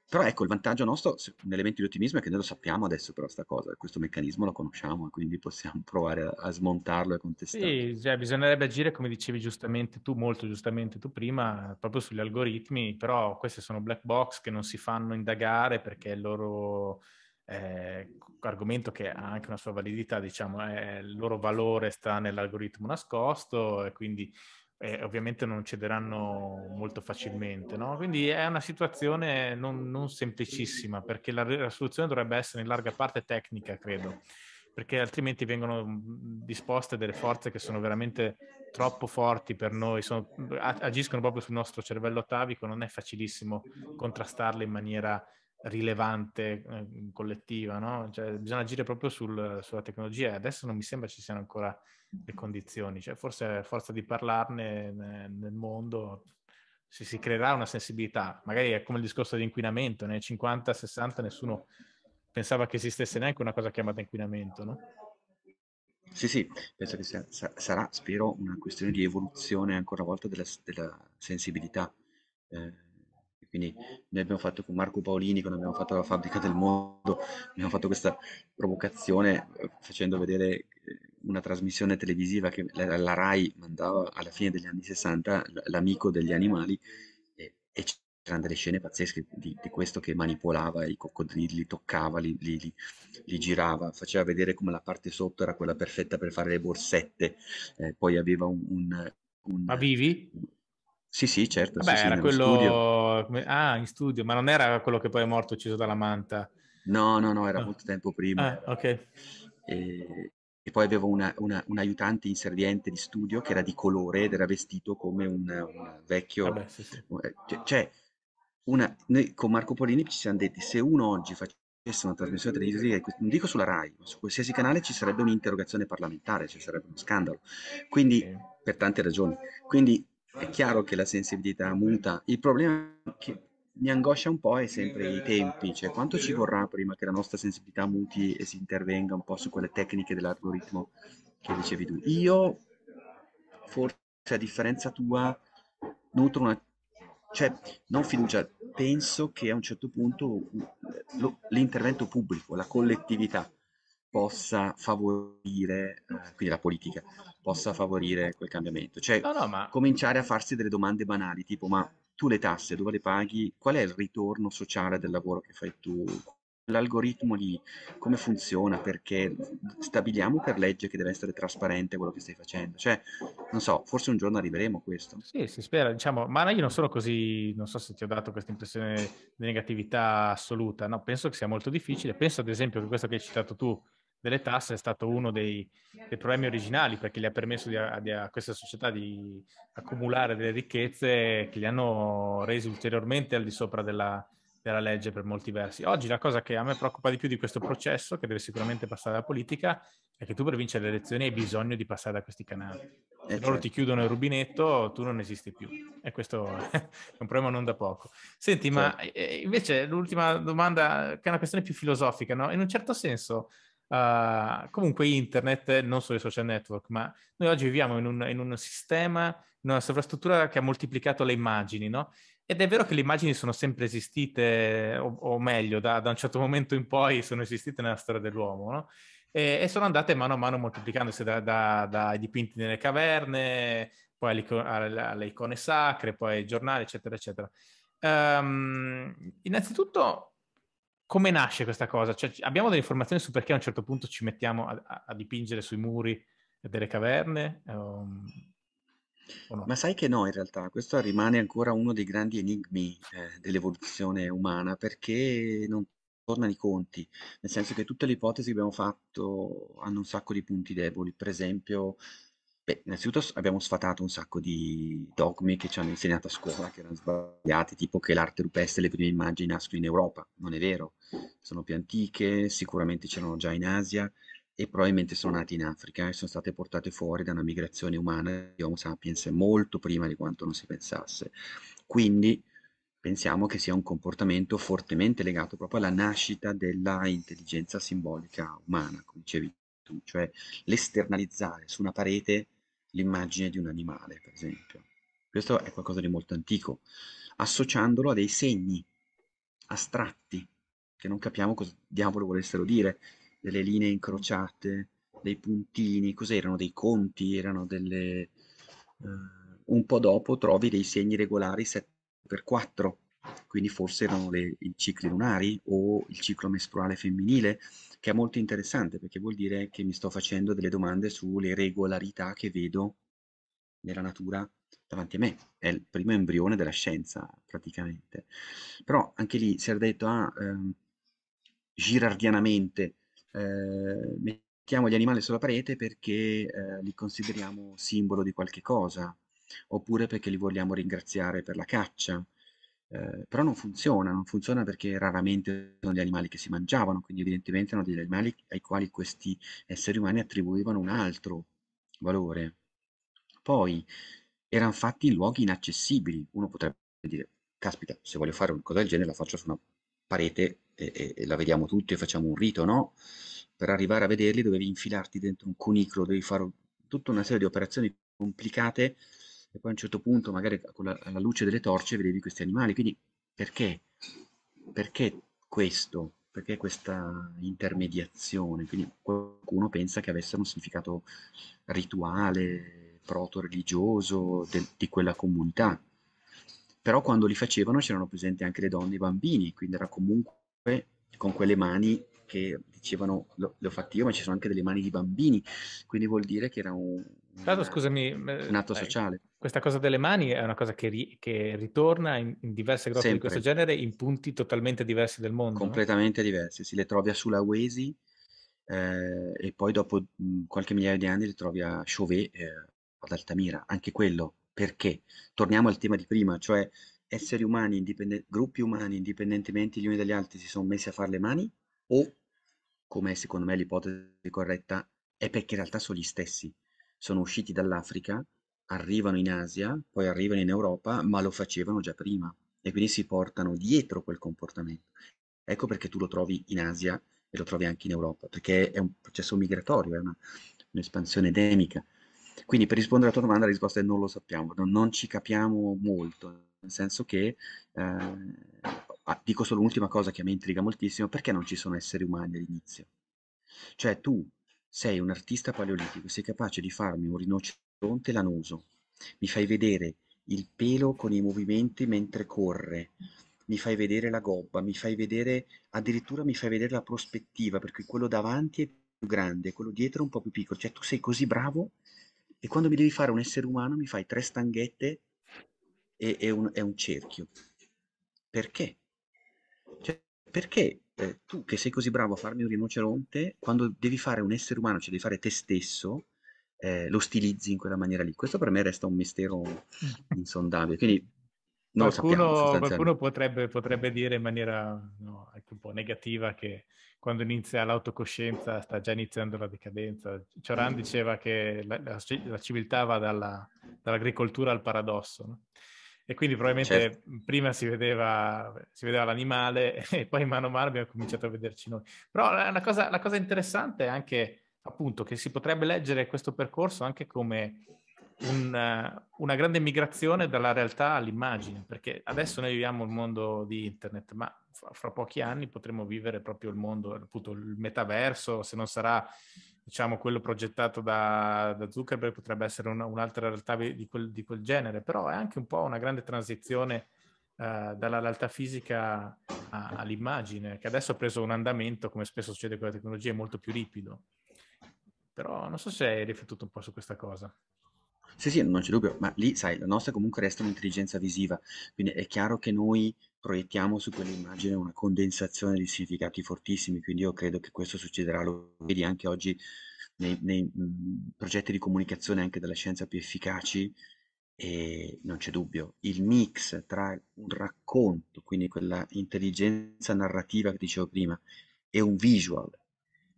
però ecco, il vantaggio nostro, un elemento di ottimismo è che noi lo sappiamo adesso però sta cosa, questo meccanismo lo conosciamo e quindi possiamo provare a, a smontarlo e contestarlo. Sì, cioè, bisognerebbe agire come dicevi giustamente tu, molto giustamente tu prima, proprio sugli algoritmi, però queste sono black box che non si fanno indagare perché il loro eh, argomento che ha anche una sua validità, diciamo, è il loro valore sta nell'algoritmo nascosto e quindi eh, ovviamente non cederanno molto facilmente. No? Quindi è una situazione non, non semplicissima, perché la, la, soluzione dovrebbe essere in larga parte tecnica, credo, perché altrimenti vengono mm, disposte delle forze che sono veramente troppo forti per noi, sono, agiscono proprio sul nostro cervello ottavico, non è facilissimo contrastarle in maniera rilevante eh, collettiva, no? cioè, bisogna agire proprio sul, sulla tecnologia adesso non mi sembra ci siano ancora le condizioni. Cioè, forse a forza di parlarne nel mondo si, si, creerà una sensibilità. Magari è come il discorso di inquinamento. Nel 50-60 nessuno pensava che esistesse neanche una cosa chiamata inquinamento, no? Sì, sì, penso che sia, sarà, spero, una questione di evoluzione ancora una volta della, della sensibilità. Eh, quindi noi abbiamo fatto con Marco Paolini quando abbiamo fatto la fabbrica del mondo, abbiamo fatto questa provocazione eh, facendo vedere una trasmissione televisiva che la, la RAI mandava alla fine degli anni 60, l'amico degli animali, e, e c'erano delle scene pazzesche di, di, questo che manipolava i coccodrilli, li toccava, li, li, li, li, girava, faceva vedere come la parte sotto era quella perfetta per fare le borsette, eh, poi aveva un... un, un Ma vivi? Sì, sì, certo. Beh, sì, sì, era quello... Ah, in studio, ma non era quello che poi è morto ucciso dalla manta. No, no, no, era ah. molto tempo prima. Ah, ok. E, e poi avevo una, una, un aiutante inserviente di studio che era di colore ed era vestito come un, un vecchio... Vabbè, sì, sì. Eh, cioè, cioè, una, noi con Marco Polini ci siamo detti, se uno oggi facesse una trasmissione televisiva, non dico sulla RAI, ma su qualsiasi canale ci sarebbe un'interrogazione parlamentare, ci sarebbe uno scandalo. Quindi, per tante ragioni. Quindi è chiaro che la sensibilità muta. Il problema è che mi angoscia un po' è sempre i tempi, cioè quanto ci vorrà prima che la nostra sensibilità muti e si intervenga un po' su quelle tecniche dell'algoritmo che dicevi tu. Io, forse a differenza tua, nutro una... cioè non fiducia, penso che a un certo punto mm, lo, l'intervento pubblico, la collettività possa favorire, eh, quindi la politica, possa favorire quel cambiamento. Cioè no, no, ma... cominciare a farsi delle domande banali, tipo ma tu le tasse dove le paghi, qual è il ritorno sociale del lavoro che fai tu, l'algoritmo lì, come funziona, perché stabiliamo per legge che deve essere trasparente quello che stai facendo. Cioè, non so, forse un giorno arriveremo a questo. Sì, si spera, diciamo, ma io non sono così, non so se ti ho dato questa impressione di negatività assoluta, no, penso che sia molto difficile. Penso ad esempio che questo che hai citato tu, delle tasse è stato uno dei, dei problemi originali perché gli ha permesso di, a, di, a, questa società di accumulare delle ricchezze che li hanno resi ulteriormente al di sopra della, della legge per molti versi. Oggi la cosa che a me preoccupa di più di questo processo, che deve sicuramente passare alla politica, è che tu per vincere le elezioni hai bisogno di passare da questi canali. Se eh, loro certo. ti chiudono il rubinetto, tu non esisti più. E questo è un problema non da poco. Senti, ma certo. eh, invece l'ultima domanda, che è una questione più filosofica, no? In un certo senso, Uh, comunque internet, non solo i social network, ma noi oggi viviamo in un, in un sistema, in una sovrastruttura che ha moltiplicato le immagini, no? Ed è vero che le immagini sono sempre esistite, o, o meglio, da, da, un certo momento in poi sono esistite nella storia dell'uomo, no? e, e, sono andate mano a mano moltiplicandosi da, da, dai dipinti nelle caverne, poi alle, alle, alle, icone sacre, poi ai giornali, eccetera, eccetera. Um, innanzitutto come nasce questa cosa? Cioè, abbiamo delle informazioni su perché a un certo punto ci mettiamo a, a dipingere sui muri delle caverne? Um, no? Ma sai che no, in realtà questo rimane ancora uno dei grandi enigmi eh, dell'evoluzione umana perché non tornano i conti, nel senso che tutte le ipotesi che abbiamo fatto hanno un sacco di punti deboli, per esempio Beh, innanzitutto abbiamo sfatato un sacco di dogmi che ci hanno insegnato a scuola, che erano sbagliati, tipo che l'arte rupestre e le prime immagini nascono in Europa. Non è vero, sono più antiche, sicuramente c'erano già in Asia e probabilmente sono nate in Africa e sono state portate fuori da una migrazione umana di Homo sapiens molto prima di quanto non si pensasse. Quindi pensiamo che sia un comportamento fortemente legato proprio alla nascita dell'intelligenza simbolica umana, come dicevi cioè l'esternalizzare su una parete l'immagine di un animale, per esempio. Questo è qualcosa di molto antico, associandolo a dei segni astratti, che non capiamo cosa diavolo volessero dire, delle linee incrociate, dei puntini, cos'erano, dei conti, erano delle... Uh, un po' dopo trovi dei segni regolari 7x4, quindi forse erano le, i cicli lunari o il ciclo mestruale femminile, che è molto interessante perché vuol dire che mi sto facendo delle domande sulle regolarità che vedo nella natura davanti a me. È il primo embrione della scienza, praticamente. Però anche lì si era detto, ah, ehm, girardianamente, eh, mettiamo gli animali sulla parete perché eh, li consideriamo simbolo di qualche cosa, oppure perché li vogliamo ringraziare per la caccia, Ehm, però non funziona, non funziona perché raramente sono gli animali che si mangiavano, quindi evidentemente erano degli animali ai quali questi esseri umani attribuivano un altro valore. Poi erano fatti in luoghi inaccessibili, uno potrebbe dire, caspita, se voglio fare una cosa del genere la faccio su una parete e, e, e la vediamo tutti e facciamo un rito, no? Per arrivare a vederli dovevi infilarti dentro un cunicolo, dovevi fare tutta una serie di operazioni complicate e poi a un certo punto magari con la, alla luce delle torce vedevi questi animali, quindi perché? Perché questo? Perché questa intermediazione? Quindi qualcuno pensa che avesse un significato rituale, proto-religioso de, di quella comunità. Però quando li facevano c'erano presenti anche le donne e i bambini, quindi era comunque con quelle mani che dicevano le ho fatte io, ma ci sono anche delle mani di bambini, quindi vuol dire che era un, tra scusami, un atto sociale. Questa cosa delle mani è una cosa che, ri- che ritorna in, in diverse grotte Sempre. di questo genere in punti totalmente diversi del mondo. Completamente no? diversi, si le trovi a Sulawesi eh, e poi dopo mh, mm, qualche migliaio di anni le trovi a Chauvet eh, ad Altamira. Anche quello perché? Torniamo al tema di prima, cioè esseri umani, indipenden- gruppi umani indipendentemente gli uni dagli altri si sono messi a fare le mani o, come è secondo me l'ipotesi corretta, è perché in realtà sono gli stessi sono usciti dall'Africa, arrivano in Asia, poi arrivano in Europa, ma lo facevano già prima e quindi si portano dietro quel comportamento. Ecco perché tu lo trovi in Asia e lo trovi anche in Europa, perché è un processo migratorio, è una, un'espansione endemica. Quindi per rispondere alla tua domanda la risposta è non lo sappiamo, non, non ci capiamo molto, nel senso che, eh, dico solo un'ultima cosa che a me intriga moltissimo, perché non ci sono esseri umani all'inizio? Cioè tu sei un artista paleolitico, sei capace di farmi un rinoceronte lanoso. Mi fai vedere il pelo con i movimenti mentre corre. Mi fai vedere la gobba, mi fai vedere, addirittura mi fai vedere la prospettiva, perché quello davanti è più grande, quello dietro è un po' più piccolo. Cioè, tu sei così bravo e quando mi devi fare un essere umano mi fai tre stanghette e, e, un, e un cerchio. Perché? Cioè, perché eh, tu che sei così bravo a farmi un rinoceronte, quando devi fare un essere umano, cioè devi fare te stesso, eh, lo stilizzi in quella maniera lì. Questo per me resta un mistero insondabile. Quindi non qualcuno, sappiamo, qualcuno potrebbe, potrebbe, dire in maniera no, anche un po' negativa che quando inizia l'autocoscienza sta già iniziando la decadenza. Cioran diceva che la, la, la civiltà va dalla, dall'agricoltura al paradosso. No? E quindi probabilmente certo. prima si vedeva, si vedeva, l'animale e poi mano a mano abbiamo cominciato a vederci noi. Però la cosa, la cosa interessante è anche appunto che si potrebbe leggere questo percorso anche come un, una grande migrazione dalla realtà all'immagine, perché adesso noi viviamo il mondo di internet, ma fra, fra pochi anni potremo vivere proprio il mondo, appunto il metaverso, se non sarà diciamo quello progettato da, da Zuckerberg potrebbe essere un, un'altra realtà di quel, di quel, genere, però è anche un po' una grande transizione eh, dalla realtà fisica a, all'immagine, che adesso ha preso un andamento, come spesso succede con le tecnologie, molto più ripido. Però non so se hai riflettuto un po' su questa cosa. Sì, sì, non c'è dubbio, ma lì, sai, la nostra comunque resta un'intelligenza visiva, quindi è chiaro che noi proiettiamo su quell'immagine una condensazione di significati fortissimi, quindi io credo che questo succederà, lo vedi anche oggi nei, nei, mhmm, progetti di comunicazione anche della scienza più efficaci, e non c'è dubbio, il mix tra un racconto, quindi quella intelligenza narrativa che dicevo prima, e un visual,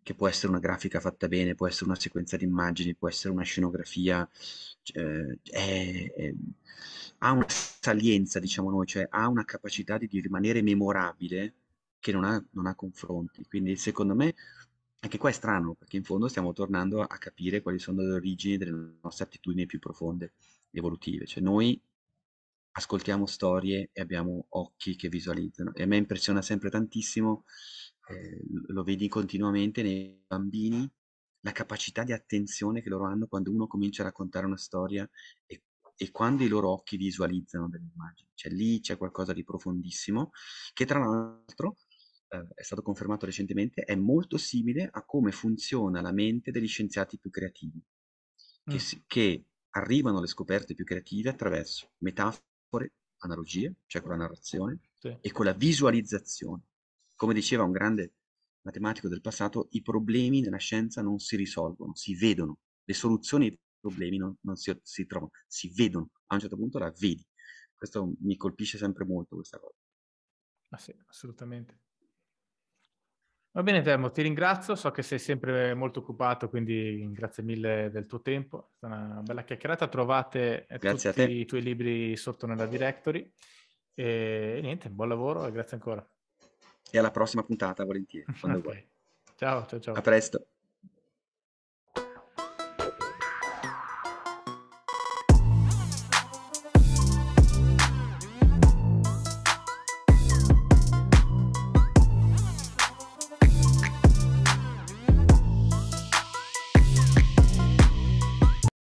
che può essere una grafica fatta bene, può essere una sequenza di immagini, può essere una scenografia, eh, è, è, ha una salienza, diciamo noi, cioè ha una capacità di, di rimanere memorabile che non ha, non ha confronti. Quindi secondo me anche qua è strano, perché in fondo stiamo tornando a capire quali sono le origini delle nostre attitudini più profonde, evolutive. Cioè noi ascoltiamo storie e abbiamo occhi che visualizzano. E a me impressiona sempre tantissimo eh, lo vedi continuamente nei bambini, la capacità di attenzione che loro hanno quando uno comincia a raccontare una storia e, e quando i loro occhi visualizzano delle immagini. Cioè lì c'è qualcosa di profondissimo che tra l'altro eh, è stato confermato recentemente, è molto simile a come funziona la mente degli scienziati più creativi, che, mm. si, che arrivano alle scoperte più creative attraverso metafore, analogie, cioè con la narrazione, sì. e con la visualizzazione. Come diceva un grande matematico del passato, i problemi nella scienza non si risolvono, si vedono. Le soluzioni ai problemi non, non si, si, trovano, si vedono. A un certo punto la vedi. Questo mi colpisce sempre molto questa cosa. Ah sì, assolutamente. Va bene Termo, ti ringrazio, so che sei sempre molto occupato, quindi grazie mille del tuo tempo, è stata una bella chiacchierata, trovate eh, grazie tutti i tuoi libri sotto nella directory e niente, buon lavoro e grazie ancora e alla prossima puntata volentieri, quando okay. vuoi. Ciao, ciao, ciao. A presto.